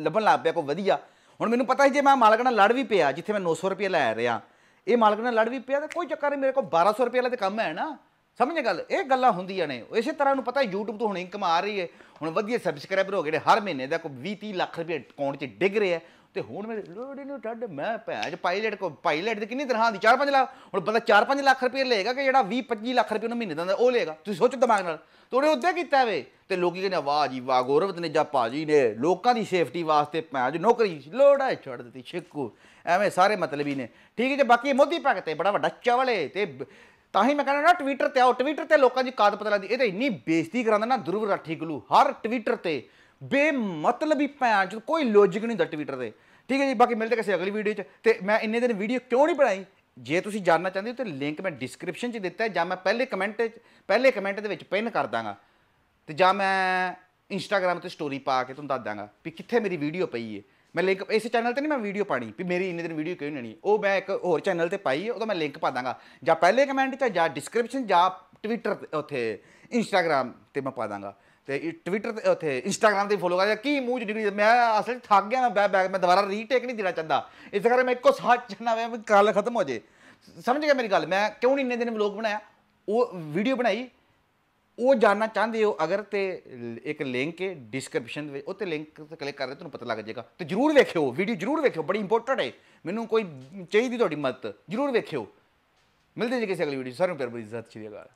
ਲੱਭਣ ਲੱਗ ਪਿਆ ਕੋ ਵਧੀਆ ਹੁਣ ਮੈਨੂੰ ਪਤਾ ਸੀ ਜੇ ਮੈਂ ਮਾਲਕ ਨਾਲ ਲੜ ਵੀ ਪਿਆ ਜਿੱਥੇ ਮੈਂ 900 ਰੁਪਏ ਲੈ ਰਿਹਾ ਇਹ ਮਾਲਕ ਨਾਲ ਲੜ ਵੀ ਪਿਆ ਤੇ ਕੋਈ ਚੱਕਰ ਨਹੀਂ ਮੇਰੇ ਕੋਲ 1200 ਰੁਪਏ ਵਾਲੇ ਤੇ ਕੰਮ ਹੈ ਨਾ ਸਮਝੇ ਗੱਲ ਇਹ ਗੱਲਾਂ ਹੁੰਦੀਆਂ ਨੇ ਇਸੇ ਤਰ੍ਹਾਂ ਨੂੰ ਪਤਾ YouTube ਤੋਂ ਹੁਣ ਇਨਕਮ ਆ ਰਹੀ ਹੈ ਹੁਣ ਵਧੀਆ ਸਬਸਕ੍ਰਾਈਬਰ ਹੋ ਗਏ ਨੇ ਹਰ ਮਹੀਨੇ ਦਾ ਕੋਈ 20 30 ਲੱਖ ਰੁਪਏ ਅਕਾਊਂਟ 'ਚ ਡਿੱਗ ਰਿਹਾ ਤੇ ਹੁਣ ਮੇਰੇ ਲੋੜੀ ਨੂੰ ਡੱਡ ਮੈਂ ਭੈਜ ਪਾਇਲਟ ਕੋ ਪਾਇਲਟ ਦੇ ਕਿੰਨੀ ਤਰ੍ਹਾਂ ਦੀ 4-5 ਲੱਖ ਹੁਣ ਬੰਦਾ 4-5 ਲੱਖ ਰੁਪਏ ਲਏਗਾ ਕਿ ਜਿਹੜਾ 20-25 ਲੱਖ ਰੁਪਏ ਨੂੰ ਮਹੀਨੇ ਦਾ ਉਹ ਲਏਗਾ ਤੁਸੀਂ ਸੋਚੋ ਦਿਮਾਗ ਨਾਲ ਤੋੜੇ ਉਹਨੇ ਕੀਤਾ ਵੇ ਤੇ ਲੋਕੀ ਕਹਿੰਦੇ ਵਾਹ ਜੀ ਵਾਹ ਗੌਰਵ ਨੇ ਜਾਂ ਪਾਜੀ ਨੇ ਲੋਕਾਂ ਦੀ ਸੇਫਟੀ ਵਾਸਤੇ ਭੈਜ ਨੌਕਰੀ ਲੋੜਾ ਛੱਡ ਦਿੱਤੀ ਛਿੱਕੂ ਐਵੇਂ ਸਾਰੇ ਮਤਲਬੀ ਨੇ ਠੀਕ ਹੈ ਜੀ ਬਾਕੀ ਮੋਦੀ ਭਗਤ ਹੈ ਬੜਾ ਵੱਡਾ ਚਵਲ ਤੇ ਤਾਂ ਹੀ ਮੈਂ ਕਹਿੰਦਾ ਨਾ ਟਵਿੱਟਰ ਤੇ ਆਓ ਟਵਿੱਟਰ ਤੇ ਲੋਕਾਂ ਦੀ ਕਾਦ ਪਤਾ ਲੱਗਦੀ ਇਹ ਤਾਂ ਇੰਨੀ ਬੇਇੱਜ਼ਤੀ ਕਰਾਉਂਦਾ ਨਾ ਦਰੂਰ ਰਾਠੀ ਗਲੂ ਹਰ ਟਵਿੱਟਰ ਤੇ ਬੇਮਤਲਬੀ ਭੈਣ ਚ ਕੋਈ ਲੌਜੀਕ ਨਹੀਂ ਦਾ ਟਵਿੱਟਰ ਤੇ ਠੀਕ ਹੈ ਜੀ ਬਾਕੀ ਮਿਲਦੇ ਕਿਸੇ ਅਗਲੀ ਵੀਡੀਓ ਚ ਤੇ ਮੈਂ ਇੰਨੇ ਦਿਨ ਵੀਡੀਓ ਕਿਉਂ ਨਹੀਂ ਬਣਾਈ ਜੇ ਤੁਸੀਂ ਜਾਨਣਾ ਚਾਹੁੰਦੇ ਹੋ ਤੇ ਲਿੰਕ ਮੈਂ ਡਿਸਕ੍ਰਿਪਸ਼ਨ 'ਚ ਦਿੱਤਾ ਹੈ ਜਾਂ ਮੈਂ ਪਹਿਲੇ ਕਮੈਂਟ 'ਚ ਪਹਿਲੇ ਕਮੈਂਟ ਦੇ ਵਿੱਚ ਪਿੰਨ ਕਰ ਦਾਂਗਾ ਤੇ ਜਾਂ ਮੈਂ ਇੰਸਟਾਗ੍ਰam ਤੇ ਸਟੋਰੀ ਪਾ ਕੇ ਤੁਹਾਨੂੰ ਦੱਸ ਦਾਂਗਾ ਵੀ ਕਿੱਥੇ ਮੇਰੀ ਵੀਡੀਓ ਪਈ ਹੈ ਮੈਂ ਲਿੰਕ ਇਸ ਚੈਨਲ ਤੇ ਨਹੀਂ ਮੈਂ ਵੀਡੀਓ ਪਾਣੀ ਵੀ ਮੇਰੀ ਇੰਨੇ ਦਿਨ ਵੀਡੀਓ ਕਿਉਂ ਨਹੀਂ ਉਹ ਮੈਂ ਇੱਕ ਹੋਰ ਚੈਨਲ ਤੇ ਪਾਈ ਹੈ ਉਹਦਾ ਮੈਂ ਲਿੰਕ ਪਾ ਦਾਂਗਾ ਜਾਂ ਪਹਿਲੇ ਕਮੈਂਟ 'ਚ ਜਾਂ ਡਿਸਕ੍ਰਿਪਸ਼ਨ ਜਾਂ ਟਵਿੱਟਰ ਉੱਥੇ ਇੰਸਟਾਗ੍ਰam ਤੇ ਮੈਂ ਪਾ ਦਾਂਗਾ ਤੇ ਟਵਿੱਟਰ ਤੇ ਉੱਥੇ ਇੰਸਟਾਗ੍ਰam ਤੇ ਫੋਲੋ ਕਰਿਆ ਕੀ ਮੂੰਹ ਡਿਗਰੀ ਮੈਂ ਅਸਲ ਥੱਕ ਗਿਆ ਮੈਂ ਬੈਕ ਮੈਂ ਦੁਬਾਰਾ ਰੀਟੇਕ ਨਹੀਂ ਦੇਣਾ ਚਾਹੁੰਦਾ ਇਸ ਕਰਕੇ ਮੈਂ ਇੱਕੋ ਸਾਥ ਚੰਨਾ ਵੇ ਕੱਲ ਖਤਮ ਹੋ ਜੇ ਸਮਝ ਗਿਆ ਮੇਰੀ ਗੱਲ ਮੈਂ ਕਿਉਂ ਨਹੀਂ ਇੰਨੇ ਦਿਨ ਵਲੌਗ ਬਣਾਇਆ ਉਹ ਵੀਡੀਓ ਬਣਾਈ ਉਹ ਜਾਨਣਾ ਚਾਹੁੰਦੇ ਹੋ ਅਗਰ ਤੇ ਇੱਕ ਲਿੰਕ ਹੈ ਡਿਸਕ੍ਰਿਪਸ਼ਨ ਦੇ ਵਿੱਚ ਉੱਤੇ ਲਿੰਕ ਤੇ ਕਲਿੱਕ ਕਰਦੇ ਤੁਹਾਨੂੰ ਪਤਾ ਲੱਗ ਜਾਏਗਾ ਤੇ ਜਰੂਰ ਵੇਖਿਓ ਵੀਡੀਓ ਜਰੂਰ ਵੇਖਿਓ ਬੜੀ ਇੰਪੋਰਟੈਂਟ ਹੈ ਮੈਨੂੰ ਕੋਈ ਚਾਹੀਦੀ ਤੁਹਾਡੀ ਮਦਦ ਜਰੂਰ ਵੇਖਿਓ ਮਿਲਦੇ ਜੀ ਕਿਸੇ ਅਗਲੀ ਵੀਡੀਓ ਸਾਰਿਆਂ ਨੂੰ ਪਿਆਰ ਭਰੀ ਇੱਜ਼ਤ ਸ਼੍ਰੀ ਅਕਾਲ